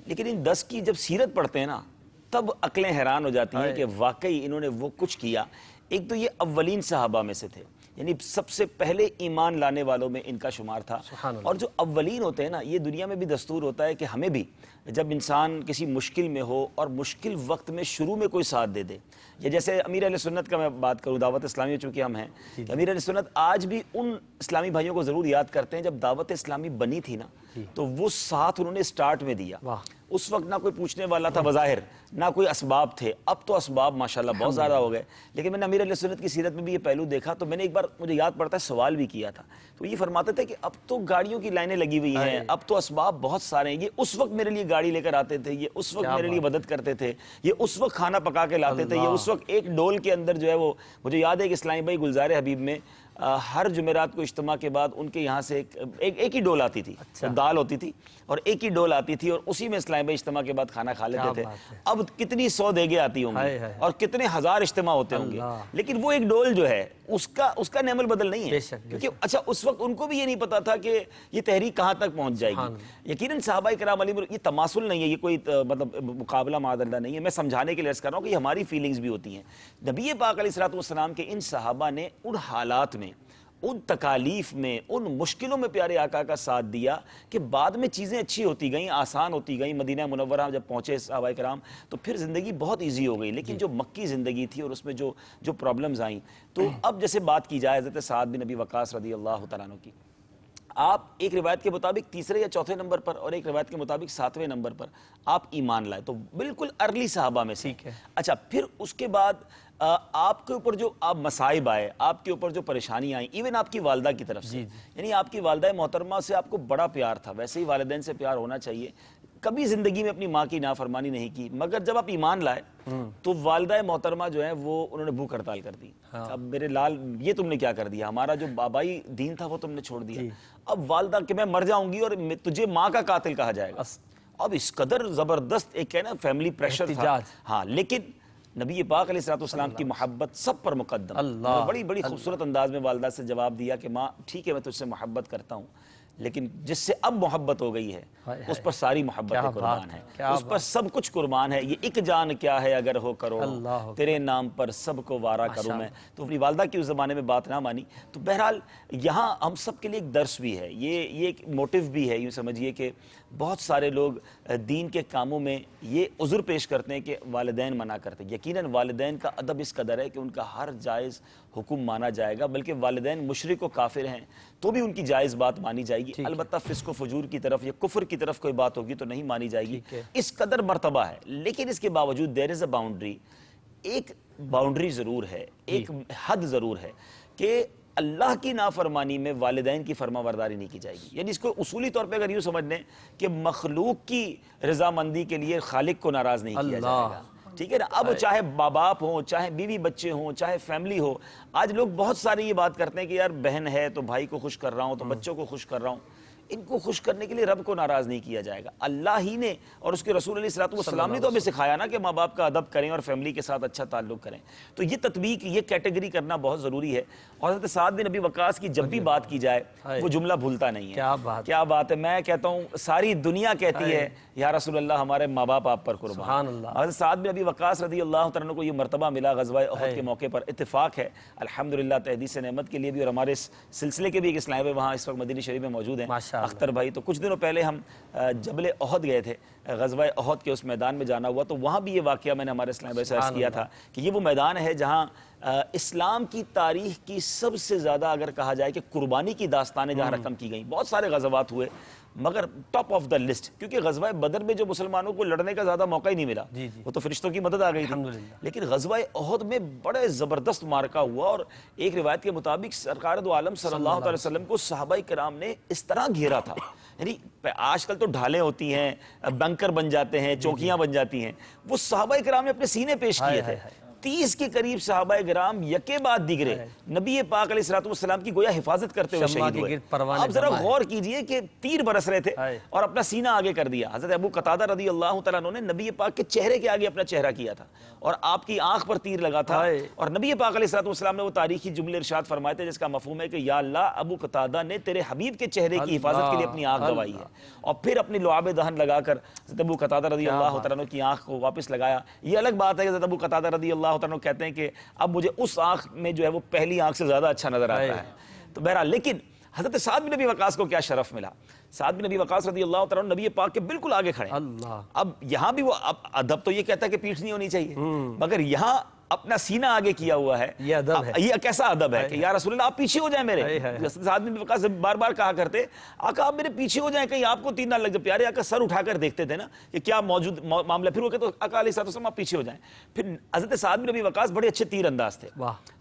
लेकिन इन दस की जब सीरत पढ़ते हैं ना तब अकलें हैरान हो जाती हैं कि वाकई इन्होंने वो कुछ किया एक तो ये अव्वलिन साहबा में से थे यानी सबसे पहले ईमान लाने वालों में इनका शुमार था और जो अव्वलिन होते हैं ना ये दुनिया में भी दस्तूर होता है कि हमें भी जब इंसान किसी मुश्किल में हो और मुश्किल वक्त में शुरू में कोई साथ दे दे या जैसे अमीर अली सुन्नत का मैं बात करूँ दावत इस्लामी चूंकि चूँकि हम हैं अमीर अली सुन्नत आज भी उन इस्लामी भाइयों को ज़रूर याद करते हैं जब दावत इस्लामी बनी थी ना तो वो साथ उन्होंने स्टार्ट में दिया उस वक्त ना कोई पूछने वाला था बज़ाहिर ना कोई इसबाब थे अब तो इसबाब माशाला बहुत ज़्यादा हो गए लेकिन मैंने अमीर सुन्नत की सीरत में भी ये पहलू देखा तो मैंने एक बार मुझे याद पड़ता है सवाल भी किया था तो ये फरमाते थे कि अब तो गाड़ियों की लाइनें लगी हुई हैं अब तो इसबाब बहुत सारे हैं ये उस वक्त मेरे लिए गाड़ी लेकर आते थे ये उस वक्त मेरे लिए मदद करते थे ये उस वक्त खाना पका के लाते थे ये उस वक्त एक डोल के अंदर जो है वो मुझे याद है कि इस्लामी भाई गुलजार हबीब में आ, हर जुमेरात को इज्तम के बाद उनके यहाँ से एक, एक एक ही डोल आती थी अच्छा। दाल होती थी और एक ही डोल आती थी और उसी में इस्लाम भाई इज्तम के बाद खाना खा लेते थे अब कितनी सौ देगे आती होंगी और कितने हज़ार इज्तम होते होंगे लेकिन वो एक डोल जो है उसका उसका नेमल बदल नहीं है बेशक, क्योंकि बेशक। अच्छा उस वक्त उनको भी ये नहीं पता था कि ये तहरीक कहाँ तक पहुंच जाएगी हाँ। यकीन साहबा कराम अली ये तमासुल नहीं है ये कोई मतलब मुकाबला मादल्ला नहीं है मैं समझाने के लिए अर्ज कर रहा हूँ कि हमारी फीलिंग्स भी होती हैं नबी पाक अली सलाम के इन साहबा ने उन हालात में उन तकालीफ में उन मुश्किलों में प्यारे आका का साथ दिया कि बाद में चीज़ें अच्छी होती गई आसान होती गई मदीना मुनवरा जब पहुँचे सहाबा कराम तो फिर ज़िंदगी बहुत ईजी हो गई लेकिन जो मक्की ज़िंदगी थी और उसमें जो जो प्रॉब्लम्स आई तो अब जैसे बात की जाए हज़रत साद बिन नबी वक़ास रदी अल्लाह तु की आप एक रिवायत के मुताबिक तीसरे या चौथे नंबर पर और एक रिवायत के मुताबिक सातवें नंबर पर आप ईमान लाए तो बिल्कुल अर्ली साहबा में सीख है अच्छा फिर उसके बाद आपके ऊपर जो आप मसाइब आए आपके ऊपर जो परेशानी आई इवन आपकी वालदा की तरफ से यानी आपकी वालदा मोहतरमा से आपको बड़ा प्यार था वैसे ही वालदेन से प्यार होना चाहिए कभी जिंदगी में अपनी माँ की नाफरमानी नहीं की मगर जब आप ईमान लाए हम्म। तो वालदा मोहतरमा जो है वो उन्होंने भूख हड़ताल कर दी हाँ। अब मेरे लाल ये तुमने क्या कर दिया हमारा जो बाबाई दीन था वो तुमने छोड़ दिया अब वालदा के मैं मर जाऊंगी और तुझे माँ का कातिल कहा जाएगा अब इस कदर जबरदस्त एक है ना फैमिली प्रेशर था हाँ लेकिन नबी पाक सलाम की मोहब्बत सब पर मुकदम बड़ी बड़ी खूबसूरत अंदाज में वालदा से जवाब दिया कि माँ ठीक है मैं तुझसे मोहब्बत करता हूँ लेकिन जिससे अब मोहब्बत हो गई है उस पर सारी मोहब्बत कुर्बान है उस पर सब कुछ कुर्बान है ये एक जान क्या है अगर हो करो तेरे नाम पर सबको वारा करूँ मैं तो अपनी वालदा की उस ज़माने में बात ना मानी तो बहरहाल यहाँ हम सब के लिए एक दर्श भी है ये ये एक मोटिव भी है यूँ समझिए कि बहुत सारे लोग दीन के कामों में ये उज़ुर पेश करते हैं कि वालदेन मना करते हैं यकीनन वालदेन का अदब इस कदर है कि उनका हर जायज़ हुकुम माना जाएगा बल्कि वालदेन मुशरक व काफिर हैं तो भी उनकी जायज़ बात मानी जाएगी अलबत् फ़िसको फजूर की तरफ या कुफर की की तरफ कोई बात होगी तो नहीं मानी जाएगी इस कदर मरतबा है लेकिन इसके बावजूद देर इज़ अ बाउंड्री एक बाउंड्री ज़रूर है एक हद ज़रूर है कि अल्लाह की नाफरमानी में वालदेन की फर्मा नहीं की जाएगी यानी इसको उसूली तौर पर अगर यूं समझ लें कि मखलूक की रजामंदी के लिए खालिक को नाराज़ नहीं किया जाएगा ठीक है ना अब चाहे माँ बाप हो चाहे बीवी बच्चे हों चाहे फैमिली हो आज लोग बहुत सारी ये बात करते हैं कि यार बहन है तो भाई को खुश कर रहा हूं तो हम्म। बच्चों को खुश कर रहा हूं इनको खुश करने के लिए रब को नाराज़ नहीं किया जाएगा अल्लाह ही ने और उसके रसूल सलाम ने तो हमें सिखाया ना कि माँ बाप का अदब करें और फैमिली के साथ अच्छा ताल्लुक करें तो ये तदबीक ये कैटेगरी करना बहुत ज़रूरी है और सात दिन अभी वकास की जब भी बात की जाए वो जुमला भूलता नहीं है क्या बात है मैं कहता हूँ सारी दुनिया कहती है या रसूल अल्लाह हमारे माँ बाप आप पर कुर्बान हजरत साद में अभी वक़ास रदी अल्लाह तन को ये मरतबा मिला गजवा अहद के मौके पर इतफाक़ है अलहमदिल्ला तहदीस नहमत के लिए भी और हमारे इस सिलसिले के भी एक इस्लाम वहाँ इस वक्त मदीनी शरीफ में मौजूद हैं अख्तर भाई तो कुछ दिनों पहले हम जबल अहद गए थे गजवा अहद के उस मैदान में जाना हुआ तो वहाँ भी ये वाक़ मैंने हमारे इस्लाम भाई से अर्ज़ किया था कि ये वो मैदान है जहाँ इस्लाम की तारीख की सबसे ज़्यादा अगर कहा जाए कि कुर्बानी की दास्तानें जहाँ हम्म। रकम की गई बहुत सारे गजवात हुए मगर टॉप ऑफ द लिस्ट क्योंकि गजवा बदर में जो मुसलमानों को लड़ने का ज्यादा मौका ही नहीं मिला जी जी। वो तो फरिश्तों की मदद आ गई थी लेकिन गजवा अहद में बड़े ज़बरदस्त मारका हुआ और एक रिवायत के मुताबिक सरकार दो आलम सल्लल्लाहु अलैहि वसल्लम को सहाबाई कराम ने इस तरह घेरा था यानी आजकल तो ढालें होती हैं बंकर बन जाते हैं चौकियां बन जाती हैं वो सहाबाई कराम ने अपने सीने पेश किए थे तीस के करीब साहब ग्राम यके बाद दिगरे नबी पाक सलाम की गोया हिफाजत करते हुए आप जरा गौर कीजिए कि तीर बरस रहे थे और अपना सीना आगे कर दिया हजरत अबू कतादा रदी अल्लाह ने नबी पाक के चेहरे के आगे अपना चेहरा किया था और आपकी आंख पर तीर लगा था और नबी पाक सलाम ने वो तारीखी जुमले इर्शाद फरमाए थे जिसका मफहम है कि या अबू कतादा ने तेरे हबीब के चेहरे की हिफाजत के लिए अपनी आंख गवाई है और फिर अपने लुआब दहन लगाकर अबू कतादा रदी अल्लाह तला की आंख को वापस लगाया ये अलग बात है कि अबू कतादा रदी अल्लाह अल्लाह कहते हैं कि अब मुझे उस आँख में जो है वो पहली आँख से ज़्यादा अच्छा नज़र आता है तो बहरहाल लेकिन हज़रत साद बिन नबी वकास को क्या शरफ़ मिला साद बिन नबी वकास रदी अल्लाह तला नबी पाक के बिल्कुल आगे खड़े अल्लाह अब यहाँ भी वो अब अदब तो ये कहता है कि पीठ नहीं होनी चाहिए हम्म। मगर यहाँ अपना सीना आगे किया हुआ है ये अदब है ये कैसा अदब है कि यार रसूल आप पीछे हो जाए मेरे आदमी बार बार कहा करते आका आप मेरे पीछे हो जाए कहीं आपको तीन ना लग जाए प्यारे आका सर उठाकर देखते थे ना कि क्या मौजूद मामला फिर वो कहते तो अली सातम आप पीछे हो जाए फिर हजरत साद नबी वकास बड़े अच्छे तीर अंदाज थे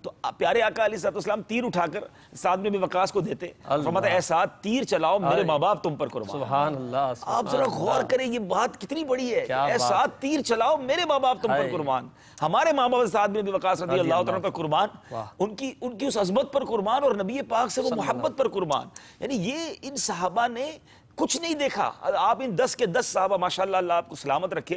तो प्यारे आका अली सातम तो तीर उठाकर साद नबी वकास को देते ऐसा तीर चलाओ मेरे माँ बाप तुम पर करो आप जरा गौर करें ये बात कितनी बड़ी है ऐसा तीर चलाओ मेरे माँ बाप तुम पर कुरबान हमारे माँ बाप साथ में भी वकास रदी अल्लाह पर कुर्बान उनकी उनकी उस अजमत पर कुर्बान और नबी पाक से वो मोहब्बत पर कुर्बान यानी ये इन साहबा ने कुछ नहीं देखा आप इन दस के दस साहबा माशा आपको सलामत रखे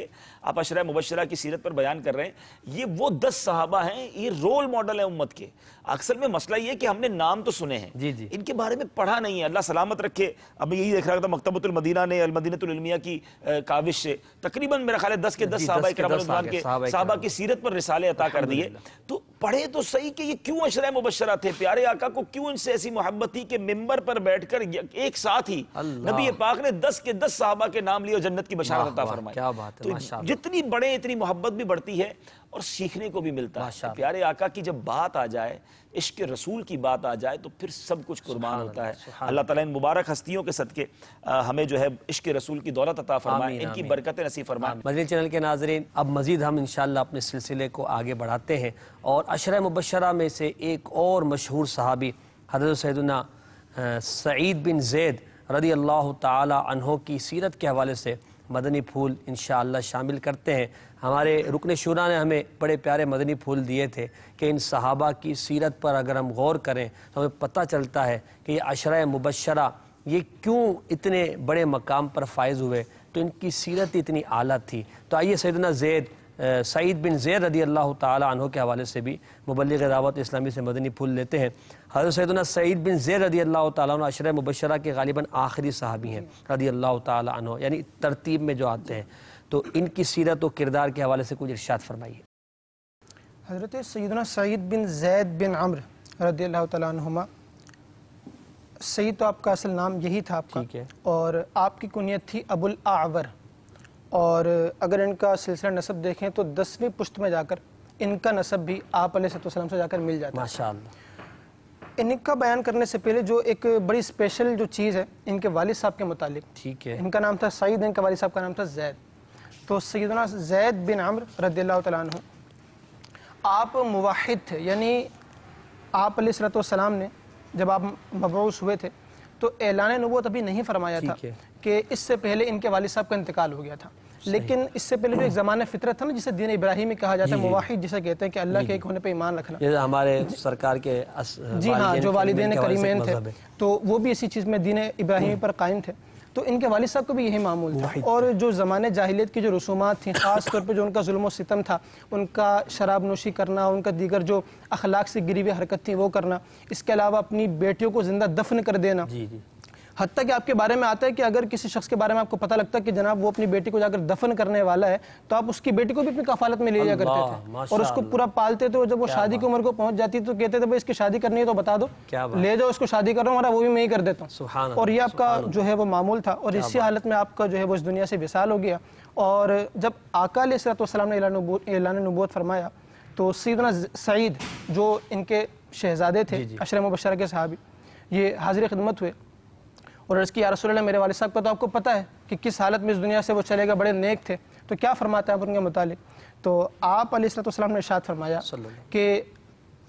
आप अशरा मुबशरा की सीरत पर बयान कर रहे हैं ये वो दस साहबा हैं ये रोल मॉडल हैं उम्मत के अक्सर में मसला ये कि हमने नाम तो सुने हैं जी जी इनके बारे में पढ़ा नहीं है अल्लाह सलामत रखे अब यही देख रहा था मकतबतुलमदीना ने अलमदीनतलमिया की काविश से तकरीबन मेरा ख्याल दस के दस साहबा इक्राम के साहबा की सीरत पर रिसाले अता कर दिए तो पढ़े तो सही कि ये क्यों अशर मुबशरा थे प्यारे आका को क्यों इनसे ऐसी मोहब्बत थी कि मेम्बर पर बैठ कर एक साथ ही नबी पाक ने दस के दस साहबा के नाम लिए और जन्नत की बशारत अता फरमाई क्या बात है तो जितनी बड़े इतनी मोहब्बत भी बढ़ती है और सीखने को भी मिलता है तो प्यारे आका की जब बात आ जाए इश्क रसूल की बात आ जाए तो फिर सब कुछ कुर्बान होता है अल्लाह ताला इन मुबारक हस्तियों के सदके हमें जो है इश्क रसूल की दौलत अता फरमाए इनकी बरकत नसीब फरमाए मदनी चैनल के नाजरीन अब मजीद हम इंशाल्लाह अपने सिलसिले को आगे बढ़ाते हैं और अशर मुबशरा में से एक और मशहूर सहाबी हजरत सैदना सईद बिन जैद रदी अल्लाह तहों की सीरत के हवाले से मदनी फूल इन शामिल करते हैं हमारे रुकन शुरा ने हमें बड़े प्यारे मदनी फूल दिए थे कि इन सहाबा की सीरत पर अगर हम गौर करें तो हमें पता चलता है कि ये अशर मुबशरा ये क्यों इतने बड़े मकाम पर फायज़ हुए तो इनकी सीरत इतनी आला थी तो आइए सैदना जैद सईद बिन ज़ैर रदी अल्लाह तहों के हवाले से भी मुबलिक दावत इस्लामी से मदनी फूल लेते हैं हजरत सैदना सईद बिन ज़ैर रदी अल्लाह तशर मुबशरा के गालिबा आखिरी साहबी हैं रदी अल्लाह तन यानी तरतीब में जो आते हैं तो इनकी सीरत व किरदार के हवाले से कुछ इर्शाद फरमाइए हजरत सैदना सईद बिन जैद बिन अमर रदी अल्लाह तुमा सईद तो आपका असल नाम यही था आपका और आपकी कुनीत थी अबुल आवर और अगर इनका सिलसिला नसब देखें तो दसवीं पुश्त में जाकर इनका नसब भी आप सतम से जाकर मिल जाता है इनका बयान करने से पहले जो एक बड़ी स्पेशल जो चीज़ है इनके वालिद साहब के मुतालिक ठीक है इनका नाम था सईद इनके वालिद साहब का नाम था जैद तो सैदना जैद बिन आम्र रद्ला तु आप मुवाहिद थे यानी आप सलाम ने जब आप मबूस हुए थे तो ऐलान नबूत अभी नहीं फरमाया था कि इससे पहले इनके वालिद साहब का इंतकाल हो गया था लेकिन इससे पहले जो एक ज़माना फितरत था ना जिसे दीन इब्राहिम इब्राहिमी कहा जाता है मुवाहिद जिसे कहते हैं कि अल्लाह के एक होने पर ईमान रखना हमारे सरकार के जी हाँ जो वालदे करीमैन थे तो वो भी इसी चीज़ में दीन इब्राहिम पर कायम थे तो इनके वालिद साहब को भी यही मामूल था और जो ज़माने जाहिलियत की जो रसूमात थी ख़ास तौर पर जो उनका जुल्म सितम था उनका शराब नोशी करना उनका दीगर जो अखलाक से गिरी हुई हरकत थी वो करना इसके अलावा अपनी बेटियों को ज़िंदा दफन कर देना जी जी हती कि आपके बारे में आता है कि अगर किसी शख्स के बारे में आपको पता लगता है कि जनाब वो अपनी बेटी को जाकर दफन करने वाला है तो आप उसकी बेटी को भी अपनी कफालत में ले लिया करते थे और उसको पूरा पालते थे जब वो शादी की उम्र को पहुंच जाती तो कहते थे इसकी शादी करनी है तो बता दो ले जाओ उसको शादी करो हमारा वो भी मैं ही कर देता हूँ और ये आपका जो है वो मामूल था और इसी हालत में आपका जो है वो इस दुनिया से विशाल हो गया और जब आकाल सरतम ने एलान नबूत फरमाया तो सीदना सईद जो इनके शहजादे थे अशरम मुबशर के साहबी ये हाजिर खिदमत हुए और इसकी या रसूल मेरे वाले साहब का तो आपको पता है कि किस हालत में इस दुनिया से वो चले गए बड़े नेक थे तो क्या फरमाते हैं आप उनके मुतालिक तो आप सलाम ने इशाद फरमाया कि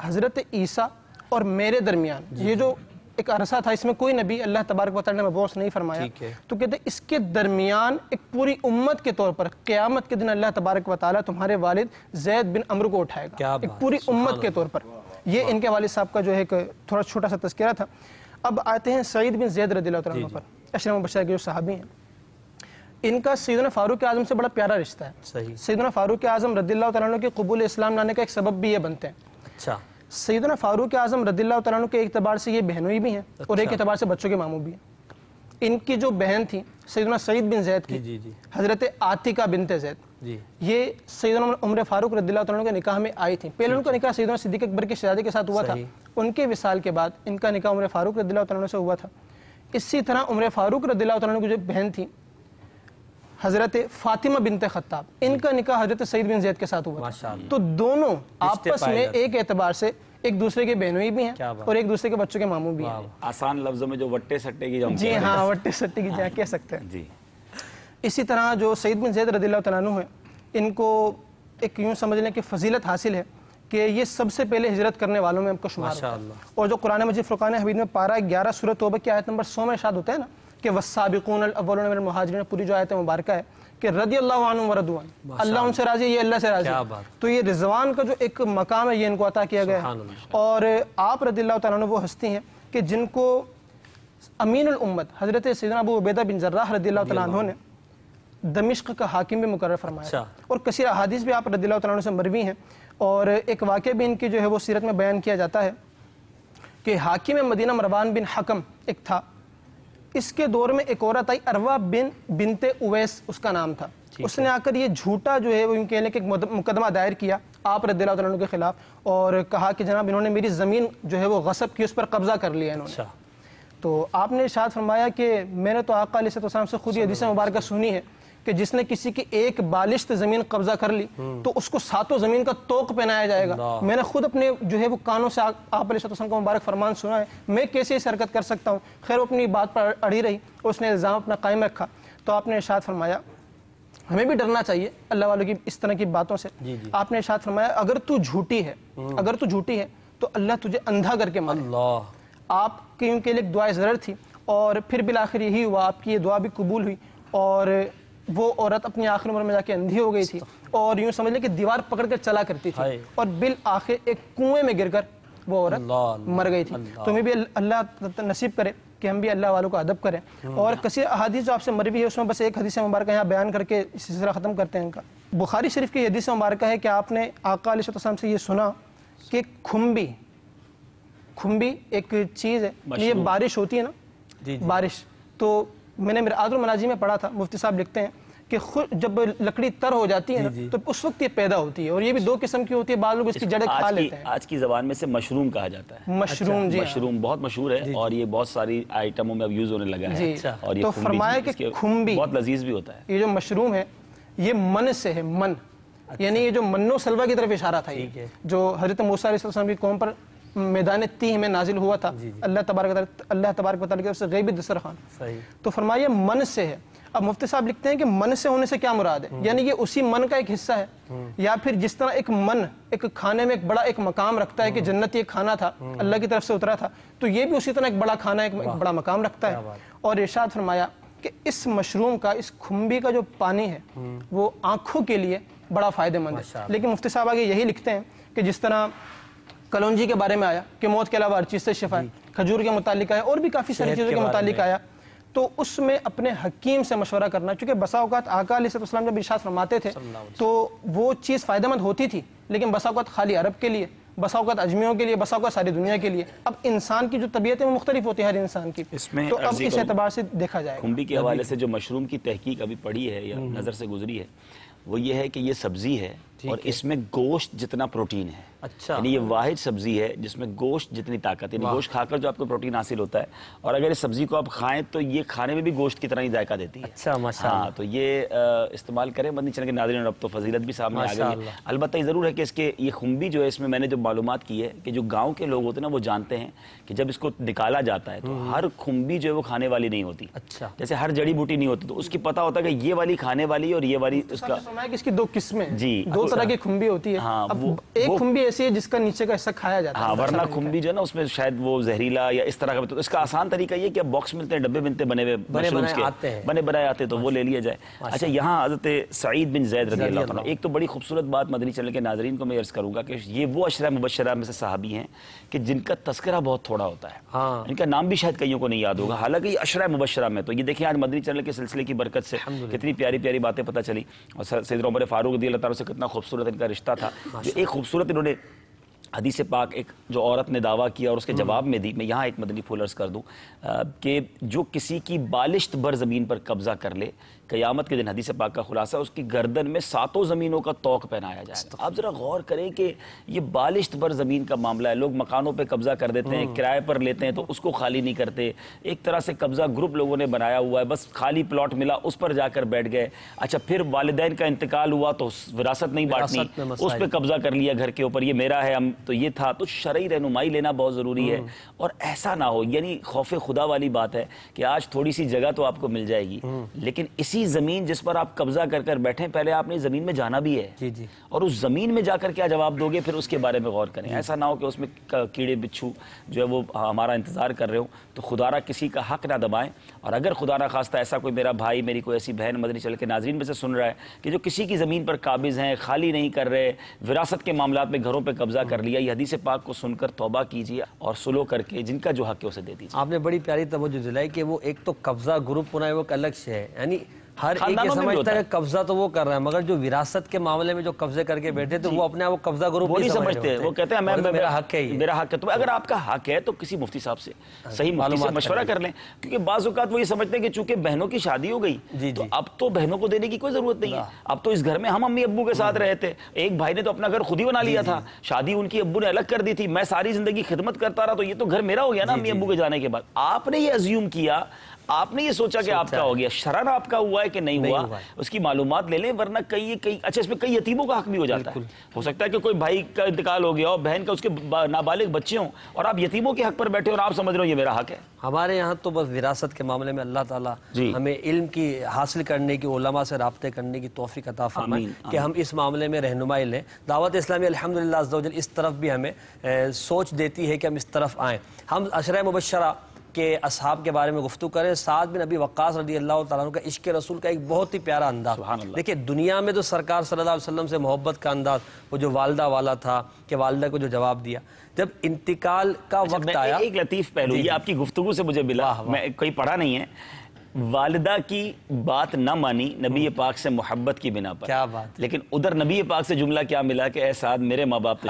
हज़रत ईसा और मेरे दरमियान ये जो एक अरसा था इसमें कोई नबी अल्लाह तबारक वाली ने बोस नहीं फरमाया तो कहते इसके दरमियान एक पूरी उम्मत के तौर पर क़्यामत के दिन अल्लाह तबारक वाली तुम्हारे वालिद जैद बिन अमर को उठाएगा एक पूरी उम्मत के तौर पर ये इनके वालिद साहब का जो है एक थोड़ा छोटा सा तस्करा था अब आते हैं सईद बिन जैद रदील पर अशरम बशर के जो साहबी हैं इनका सैदन फारूक आजम से बड़ा प्यारा रिश्ता है सैदना फारूक आजम रदील तु के कबूल इस्लाम लाने का एक सबब भी ये बनते हैं अच्छा सैदन फारूक आजम रदील तु के अतबार से ये बहनोई भी हैं और एक अतबार अच्छा। से बच्चों के मामू भी हैं इनकी जो बहन थी सैदना सईद बिन जैद की हज़रत आतिका बिनते जैद ये सईद उम्र फारूक रद्दिल्ला के निकाह में आई थी पहले उनका निकाह सईद सिद्दीक अकबर के शहजादे के साथ हुआ था उनके विसाल के बाद इनका निकाह उम्र फारूक रद्दिल्ला से हुआ था इसी तरह उम्र फारूक रद्दिल्ला की जो बहन थी हजरत फातिमा बिन खत्ताब इनका निकाह हजरत सईद बिन जैद के साथ हुआ तो दोनों आपस में एक एतबार से एक दूसरे के बहनोई भी हैं और एक दूसरे के बच्चों के मामू भी हैं आसान लफ्जों में जो वट्टे सट्टे की जी हाँ वट्टे सट्टे की जहाँ कह सकते हैं जी इसी तरह जो सईद बिन जैद रदील तु है इनको एक यूँ समझ लें कि फजीलत हासिल है कि ये सबसे पहले हिजरत करने वालों में हमको शुमार होता है और जो कुरान मजीद फ़ुरान हबीद में पारा ग्यारह सूरत तोबे की आयत नंबर सौ में शाद होता है ना कि वसाबिकून अव्वल महाजरीन पूरी जो आयत मुबारक है कि रदी अल्लाह वरदवान अल्लाह उनसे राजी ये अल्लाह से राजी तो ये रिजवान का जो एक मकाम है ये इनको अता किया गया और आप रदील अल्लाह वो हस्ती हैं कि जिनको अमीन उम्मत हज़रत सैदना अबू उबैदा बिन जर्रा रदील अल्लाह ने दमिश्क का हाकिम भी मुकर फरमाया अच्छा। और कसर अहादीस भी आप रदील्ला तन से मरवी हैं और एक वाक़ भी इनकी जो है वो सीरत में बयान किया जाता है कि हाकिम मदीना मरवान बिन हकम एक था इसके दौर में एक औरत आई अरवा बिन बिनते उवैस उसका नाम था उसने आकर ये झूठा जो है वो इनके लिए एक मुकदमा दायर किया आप रद्दीला तन के ख़िलाफ़ और कहा कि जनाब इन्होंने मेरी ज़मीन जो है वो गसब की उस पर कब्ज़ा कर लिया इन्होंने अच्छा। तो आपने शायद फरमाया कि मैंने तो आकाम से खुद ही हदीस मुबारक सुनी है कि जिसने किसी की एक बालिश्त जमीन कब्जा कर ली हम्म। तो उसको सातों जमीन का तोक पहनाया जाएगा मैंने खुद अपने जो है वो कानों से आप को मुबारक फरमान सुना है मैं कैसे इस हरकत कर सकता हूँ खैर अपनी बात पर अड़ी रही उसने इल्ज़ाम अपना कायम रखा तो आपने इर्शाद फरमाया हमें भी डरना चाहिए अल्लाह वालों की इस तरह की बातों से जी जी। आपने इर्शाद फरमाया अगर तू झूठी है हम्म। अगर तू झूठी है तो अल्लाह तुझे अंधा करके अल्लाह आप उनके लिए दुआ ज़रूर थी और फिर बिल आखिर यही हुआ आपकी ये दुआ भी कबूल हुई और वो औरत अपनी आखिरी उम्र में जाके अंधी हो गई थी तो। और यूं समझ ले कि दीवार पकड़ कर चला करती थी और बिल आखिर एक कुएं में गिरकर वो औरत मर गई थी तो हमें भी अल्लाह नसीब करे कि हम भी अल्लाह वालों का अदब करें हम्म। और कसी अहदीस जो आपसे मरवी है उसमें बस एक हदीस मुबारक यहाँ बयान करके सिलसिला ख़त्म करते हैं इनका बुखारी शरीफ की हदीस मुबारक है कि आपने आका आकाम से ये सुना कि खुम्बी खुम्बी एक चीज़ है ये बारिश होती है ना बारिश तो मैंने मेरे मनाजी में पढ़ा था मुफ्ती साहब लिखते हैं कि जब लकड़ी तर हो जाती है तो उस वक्त ये पैदा होती है और ये भी दो किस्म की होती है बाल लोग इसकी जड़ें खा लेते हैं आज की जबान में से मशरूम कहा जाता है मशरूम अच्छा, जी मशरूम बहुत मशहूर है और ये बहुत सारी आइटमों में अब यूज होने लगा है अच्छा। और ये तो फरमाया कि खुम्बी बहुत लजीज भी होता है ये जो मशरूम है ये मन से है मन अच्छा। यानी ये जो मन्नो सलवा की तरफ इशारा था ये जो हजरत मूसा की कौम पर मैदान तीह में नाजिल हुआ था अल्लाह तबारक अल्लाह तबारक की तरफ से गईब दस्तरखान तो फरमाया मन से है अब मुफ्ती साहब लिखते हैं कि मन से होने से क्या मुराद है हम्म। यानी ये उसी मन का एक हिस्सा है हम्म। या फिर जिस तरह एक मन एक खाने में एक बड़ा एक मकाम रखता है कि हम्म। जन्नत ये खाना था अल्लाह की तरफ से उतरा था तो ये भी उसी तरह एक बड़ा खाना एक, एक बड़ा मकाम रखता है और इर्शाद फरमाया कि इस मशरूम का इस खुम्बी का जो पानी है वो आंखों के लिए बड़ा फायदेमंद है लेकिन मुफ्ती साहब आगे यही लिखते हैं कि जिस तरह कलौजी के बारे में आया कि मौत के अलावा हर चीज़ से शिफा है खजूर के मुतालिक आया और भी काफ़ी सारी चीज़ों के, के मुतालिक आया तो उसमें अपने हकीम से मशवरा करना चूंकि बसाओकात आका जब इशात फरमाते थे तो वो चीज़ फ़ायदेमंद होती थी लेकिन बसाओकात खाली अरब के लिए बसाओकात अजमियों के लिए बसाओकात सारी दुनिया के लिए अब इंसान की जो तबीयत है वो मुख्तलिफ होती है हर इंसान की इसमें तो अब इस एतबार से देखा जाए कुंभी के हवाले से जो मशरूम की तहकीक अभी पड़ी है या हम्म। नज़र से गुजरी है वो ये है कि ये सब्ज़ी है और इसमें गोश्त जितना प्रोटीन है अच्छा यानी ये वाहिद सब्जी है जिसमें गोश्त जितनी ताकत है गोश्त खाकर जो आपको प्रोटीन हासिल होता है और अगर इस सब्जी को आप खाएं तो ये खाने में भी गोश्त की तरह ही जायका देती है अच्छा माशा हाँ तो ये इस्तेमाल करें मदनी चैनल के नादरी और अब तो फजीलत भी सामने आ गई है अलबत्त ज़रूर है कि इसके ये खुम्बी जो है इसमें मैंने जो मालूम की है कि जो गाँव के लोग होते हैं ना वो जानते हैं कि जब इसको निकाला जाता है तो हम्म। हर खुम्बी जो है वो खाने वाली नहीं होती अच्छा जैसे हर जड़ी बूटी नहीं होती तो उसकी पता होता है कि ये वाली खाने वाली और ये वाली तो उसका इसकी दो किस्में जी दो तरह की खुम्बी होती है हाँ, अब वो, एक वो, खुम्बी ऐसी है जिसका नीचे का हिस्सा खाया जाता हाँ, है वरना अच्छा। खुम्बी जो है ना उसमें शायद वो जहरीला या इस तरह का तो इसका आसान तरीका ये कि अब बॉक्स मिलते हैं डब्बे मिलते बने हुए बने बनाए आते हैं बने बनाए आते तो वो ले लिया जाए अच्छा यहाँ हजरत सईद बिन जैद रजी अल्लाह एक तो बड़ी खूबसूरत बात मदनी चैनल के नाजरीन को मैं अर्ज करूंगा कि ये वो अशरा मुबशरा में से सहाबी हैं कि जिनका तस्करा बहुत थोड़ा होता है हाँ। इनका नाम भी शायद कईयों को नहीं याद होगा हालांकि अशरा मुबशरा में तो ये देखिए आज मदनी चैनल के सिलसिले की बरकत से कितनी प्यारी प्यारी बातें पता चली और सैद उमर फारूक दी अल्लाह से कितना खूबसूरत इनका रिश्ता था जो एक खूबसूरत इन्होंने हदीस पाक एक जो औरत ने दावा किया और उसके हम्म। जवाब में दी मैं यहाँ एक मदनी फूलर्स कर दूँ कि जो किसी की बालिश्त भर ज़मीन पर कब्ज़ा कर ले क़यामत के दिन हदीस पाक का खुलासा उसकी गर्दन में सातों ज़मीनों का तोक पहनाया जाए आप ज़रा गौर करें कि ये बालिश्त पर ज़मीन का मामला है लोग मकानों पर कब्ज़ा कर देते हैं हम्म। किराए पर लेते हैं तो उसको खाली नहीं करते एक तरह से कब्ज़ा ग्रुप लोगों ने बनाया हुआ है बस खाली प्लाट मिला उस पर जाकर बैठ गए अच्छा फिर वालदेन का इंतकाल हुआ तो विरासत नहीं बांटनी उस पर कब्ज़ा कर लिया घर के ऊपर ये मेरा है हम तो ये था तो शरी रहनुमाई लेना बहुत ज़रूरी है हम्म। और ऐसा ना हो यानी खौफ खुदा वाली बात है कि आज थोड़ी सी जगह तो आपको मिल जाएगी हम्म। लेकिन इसी ऐसी जमीन जिस पर आप कब्जा कर कर बैठे पहले आपने जमीन में जाना भी है जी जी और उस जमीन में जाकर क्या जवाब दोगे फिर उसके बारे में गौर करें ऐसा ना हो कि उसमें कीड़े बिच्छू जो है वो हाँ, हमारा इंतजार कर रहे हो तो खुदारा किसी का हक ना दबाएं और अगर खुदारा खास्ता ऐसा कोई मेरा भाई मेरी कोई ऐसी बहन मदनी चल के नाजरीन में से सुन रहा है कि जो किसी की ज़मीन पर काबिज़ हैं खाली नहीं कर रहे विरासत के मामला में घरों पर कब्जा कर लिया यदि से पाक को सुनकर तोबा कीजिए और सुलो करके जिनका जो हक है उसे दे दीजिए आपने बड़ी प्यारी तवज्जो दिलाई कि वो एक तो कब्जा ग्रुप होना है वो अलग से है यानी हर एक ये समझता है कब्जा तो वो कर रहा है मगर जो विरासत के मामले में जो कब्जे करके बैठे तो वो अपने आप कब्जा ग्रुप नहीं समझते वो कहते हैं मैं तो मेरा हक है मेरा हक है तो अगर आपका हक है तो किसी मुफ्ती साहब से हाँ, सही मालूम से मशवरा कर लें क्योंकि बाज वो ये समझते हैं कि चूंकि बहनों की शादी हो गई तो अब तो बहनों को देने की कोई जरूरत नहीं है अब तो इस घर में हम अम्मी अबू के साथ हाँ। रहे थे एक भाई ने तो अपना घर खुद ही बना लिया था शादी उनकी अब्बू ने अलग कर दी थी मैं सारी जिंदगी खिदमत करता रहा तो ये तो घर मेरा हो गया ना अम्मी अबू के जाने के बाद आपने ये अज्यूम किया आपने ये सोचा, कि आपका हो गया शरण आपका हुआ है कि नहीं, हुआ, उसकी मालूम ले लें वरना कई कई अच्छा इसमें कई यतीमों का हक भी हो जाता है हो सकता है कि कोई भाई का इंतकाल हो गया और बहन का उसके नाबालिग बच्चे हों और आप यतीमों के हक पर बैठे और आप समझ रहे हो ये मेरा हक है हमारे यहाँ तो बस विरासत के मामले में अल्लाह ताला हमें इल्म की हासिल करने की ओलमा से रबते करने की तोफ़ी अता फरमाए कि हम इस मामले में रहनुमाई लें दावत इस्लामी अलहमदिल्ला इस तरफ भी हमें ए, सोच देती है कि हम इस तरफ आएँ हम अशर मुबशरा के असहाब के बारे में गुफ्तु करें साद बिन अबी वक्स रदी अल्लाह तु का इश्क रसूल का एक बहुत ही प्यारा अंदाज देखिए दुनिया में तो सरकार सल्लल्लाहु अलैहि वसल्लम से मोहब्बत का अंदाज वो जो वालदा वाला था कि वालदा को जो जवाब दिया जब इंतकाल का अच्छा, वक्त आया एक लतीफ़ पहलू ये आपकी गुफ्तु से मुझे मिला मैं कहीं पढ़ा नहीं है वालदा की बात ना मानी नबी हम्म। पाक से मोहब्बत की बिना पर क्या बात लेकिन उधर नबी पाक से जुमला क्या मिला कि एहसाद मेरे माँ बाप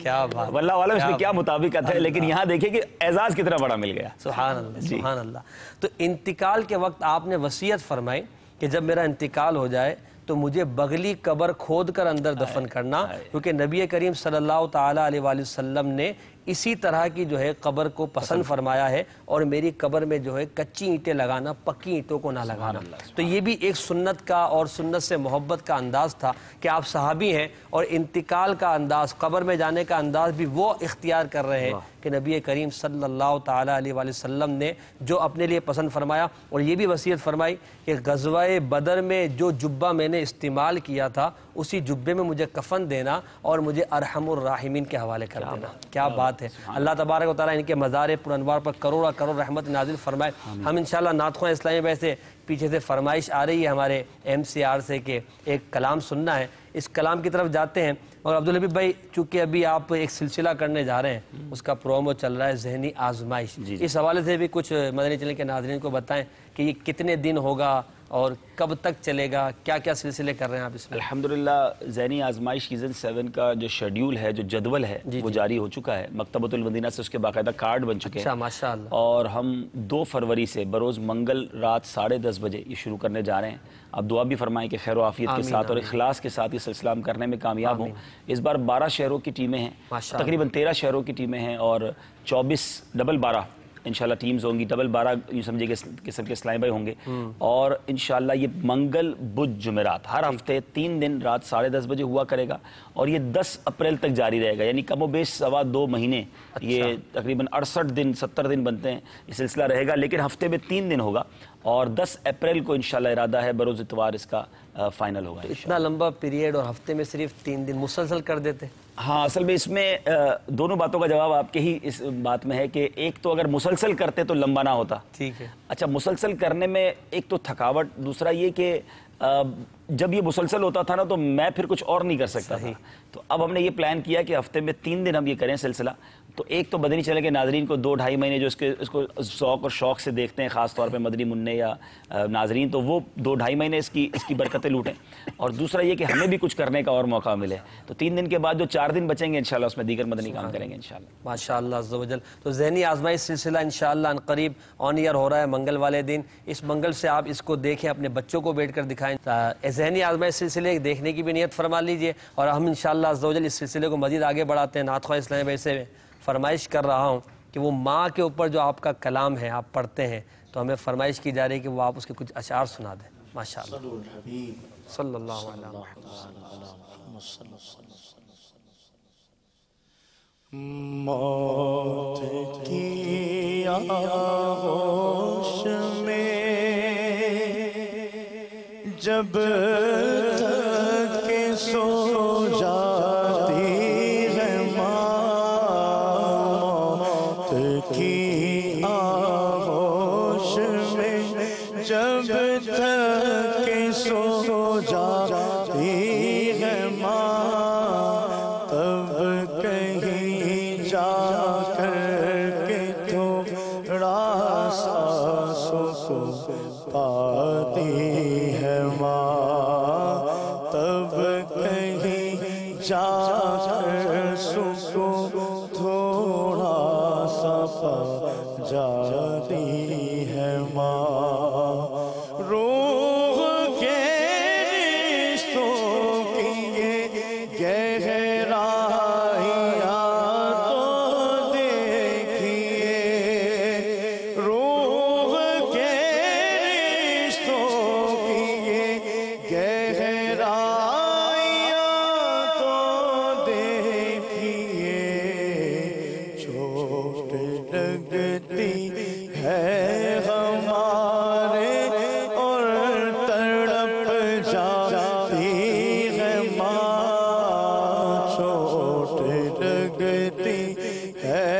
क्या बात वाला इसमें क्या मुताबिक है लेकिन यहाँ देखिए कि एजाज कितना बड़ा मिल गया सुहान अल्लाह तो इंतकाल के वक्त आपने वसीयत फरमाई कि जब मेरा इंतकाल हो जाए तो मुझे बगली कबर खोद कर अंदर दफन करना क्योंकि नबी करीम सल्लल्लाहु अलैहि वसल्लम ने इसी तरह की जो है कबर को पसंद फरमाया है और मेरी कबर में जो है कच्ची ईंटें लगाना पक्की ईंटों को ना लगाना तो ये भी एक सुन्नत का और सुन्नत से मोहब्बत का अंदाज था कि आप सहाबी हैं और इंतकाल का अंदाज कबर में जाने का अंदाज भी वो इख्तियार कर रहे हैं कि नबी करीम सल्लल्लाहु अलैहि वसल्लम ने जो अपने लिए पसंद फरमाया और ये भी वसीयत फरमाई कि गजवाए बदर में जो जुब्बा मैंने इस्तेमाल किया था उसी जुब्बे में मुझे कफन देना और मुझे अरहमरमिन के हवाले कर देना क्या, क्या बात है अल्लाह तबारक ताली इनके मज़ार पुरानवार पर करोड़ा करोड़ रहमत नाजिल फरमाए हम इन शातख्वा इस्लामी वैसे पीछे से फरमाइश आ रही है हमारे एम से कि एक कलाम सुनना है इस कलाम की तरफ जाते हैं और अब्दुल हबीब भाई चूंकि अभी आप एक सिलसिला करने जा रहे हैं उसका प्रोमो चल रहा है जहनी आजमाइश इस हवाले से भी कुछ मदनी चैनल के नाजरन को बताएं कि ये कितने दिन होगा और कब तक चलेगा क्या क्या सिलसिले कर रहे हैं आप इसमें अल्हम्दुलिल्लाह जैनी आजमाइश सीज़न सेवन का जो शेड्यूल है जो जदवल है जी वो जी। जारी हो चुका है मकतबतुलमदीना से उसके बाकायदा कार्ड बन चुके अच्छा, हैं माशा और हम दो फरवरी से बरोज़ मंगल रात साढ़े दस बजे ये शुरू करने जा रहे हैं आप दुआ भी फरमाएं कि खैर आफियत के साथ और अखलास के साथ ये सिलसिला करने में कामयाब हूँ इस बार बारह शहरों की टीमें हैं तकरीबन तेरह शहरों की टीमें हैं और चौबीस डबल बारह इन टीम्स होंगी डबल बारह यूँ समझे किस्म के इस्लामी भाई होंगे हम्म। और इन ये मंगल बुध जुमेरात हर हफ्ते तीन दिन रात साढ़े दस बजे हुआ करेगा और ये दस अप्रैल तक जारी रहेगा यानी कमो बेश सवा दो महीने अच्छा। ये तकरीबन अड़सठ दिन सत्तर दिन बनते हैं ये सिलसिला रहेगा लेकिन हफ्ते में तीन दिन होगा और दस अप्रैल को इन इरादा है बरोज़ इतवार इसका फाइनल होगा तो इतना लंबा पीरियड और हफ्ते में सिर्फ तीन दिन मुसलसल कर देते हाँ असल में इसमें दोनों बातों का जवाब आपके ही इस बात में है कि एक तो अगर मुसलसल करते तो लंबा ना होता ठीक है अच्छा मुसलसल करने में एक तो थकावट दूसरा ये कि जब ये मुसलसल होता था ना तो मैं फिर कुछ और नहीं कर सकता था तो अब हमने ये प्लान किया कि हफ्ते में तीन दिन हम ये करें सिलसिला तो एक तो बदनी चले के नाजरीन को दो ढाई महीने जो इसके इसको शौक और शौक से देखते हैं ख़ास तौर पे मदनी मुन्ने या नाजरीन तो वो दो ढाई महीने इसकी इसकी बरकतें लूटें और दूसरा ये कि हमें भी कुछ करने का और मौका मिले तो तीन दिन के बाद जो चार दिन बचेंगे इन उसमें दीगर मदनी काम करेंगे इन माशाजल तो जहनी आजमाई सिलसिला इन करीब ऑन ईयर हो रहा है मंगल वाले दिन इस मंगल से आप इसको देखें अपने बच्चों को बैठ कर दिखाएं जहनी आजमाई सिलसिले देखने की भी नीयत फरमा लीजिए और हम इन अल्लाह इस सिलसिले को मज़ीद आगे बढ़ाते हैं नातवा इस्लाम भाई से फरमाइश कर रहा हूँ कि वो माँ के ऊपर जो आपका कलाम है आप पढ़ते हैं तो हमें फरमाइश की जा रही है कि वो आप उसके कुछ अशार सुना दें माशा मौत की आगोश में जब के सो जा Hey.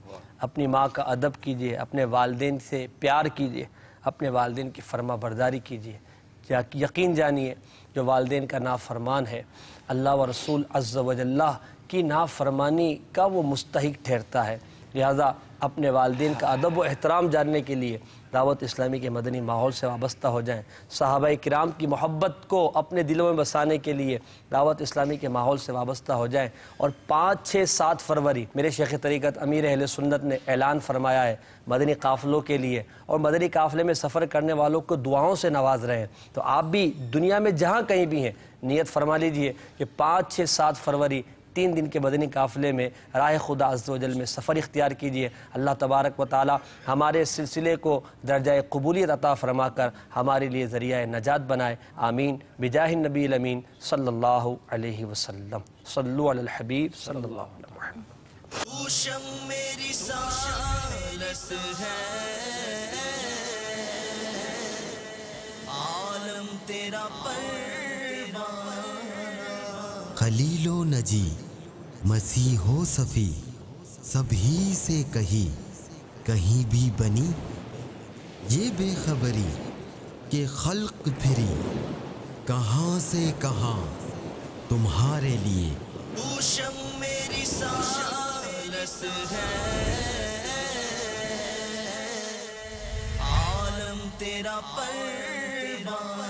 अपनी माँ का अदब कीजिए अपने वालदे से प्यार कीजिए अपने वालदे की फर्मा बरदारी कीजिए यकीन जानिए जो वालदे का नाफरमान है अल्लाह व रसूल वजल्ला की नाफरमानी का वो मुस्तक ठहरता है लिहाजा अपने वालदे का अदब व एहतराम जानने के लिए दावत इस्लामी के मदनी माहौल से वाबस्ता हो जाएँ साहब कराम की मोहब्बत को अपने दिलों में बसाने के लिए दावत इस्लामी के माहौल से वाबस्ता हो जाएँ और पाँच छः सात फरवरी मेरे शेख तरीक़त अमीर अहल सुन्नत ने ऐलान फरमाया है मदनी काफ़िलों के लिए और मदनी काफ़िले में सफ़र करने वालों को दुआओं से नवाज रहे हैं तो आप भी दुनिया में जहाँ कहीं भी हैं नीयत फरमा लीजिए कि पाँच छः सात फरवरी तीन दिन के बदनी काफ़िले में राय खुदा अज्जल में सफ़र इख्तियार कीजिए अल्लाह तबारक व ताली हमारे सिलसिले को दर्जा कबूलियत अता फरमा कर हमारे लिए ज़रिया नजात बनाए आमीन बिजाह नबी अमीन सल्ला वसलम आलम तेरा पर खलीलो नजी हो सफ़ी सभी से कही कहीं भी बनी ये बेखबरी के खल्क फिरी कहाँ से कहाँ तुम्हारे लिए मेरी है आलम तेरा परवान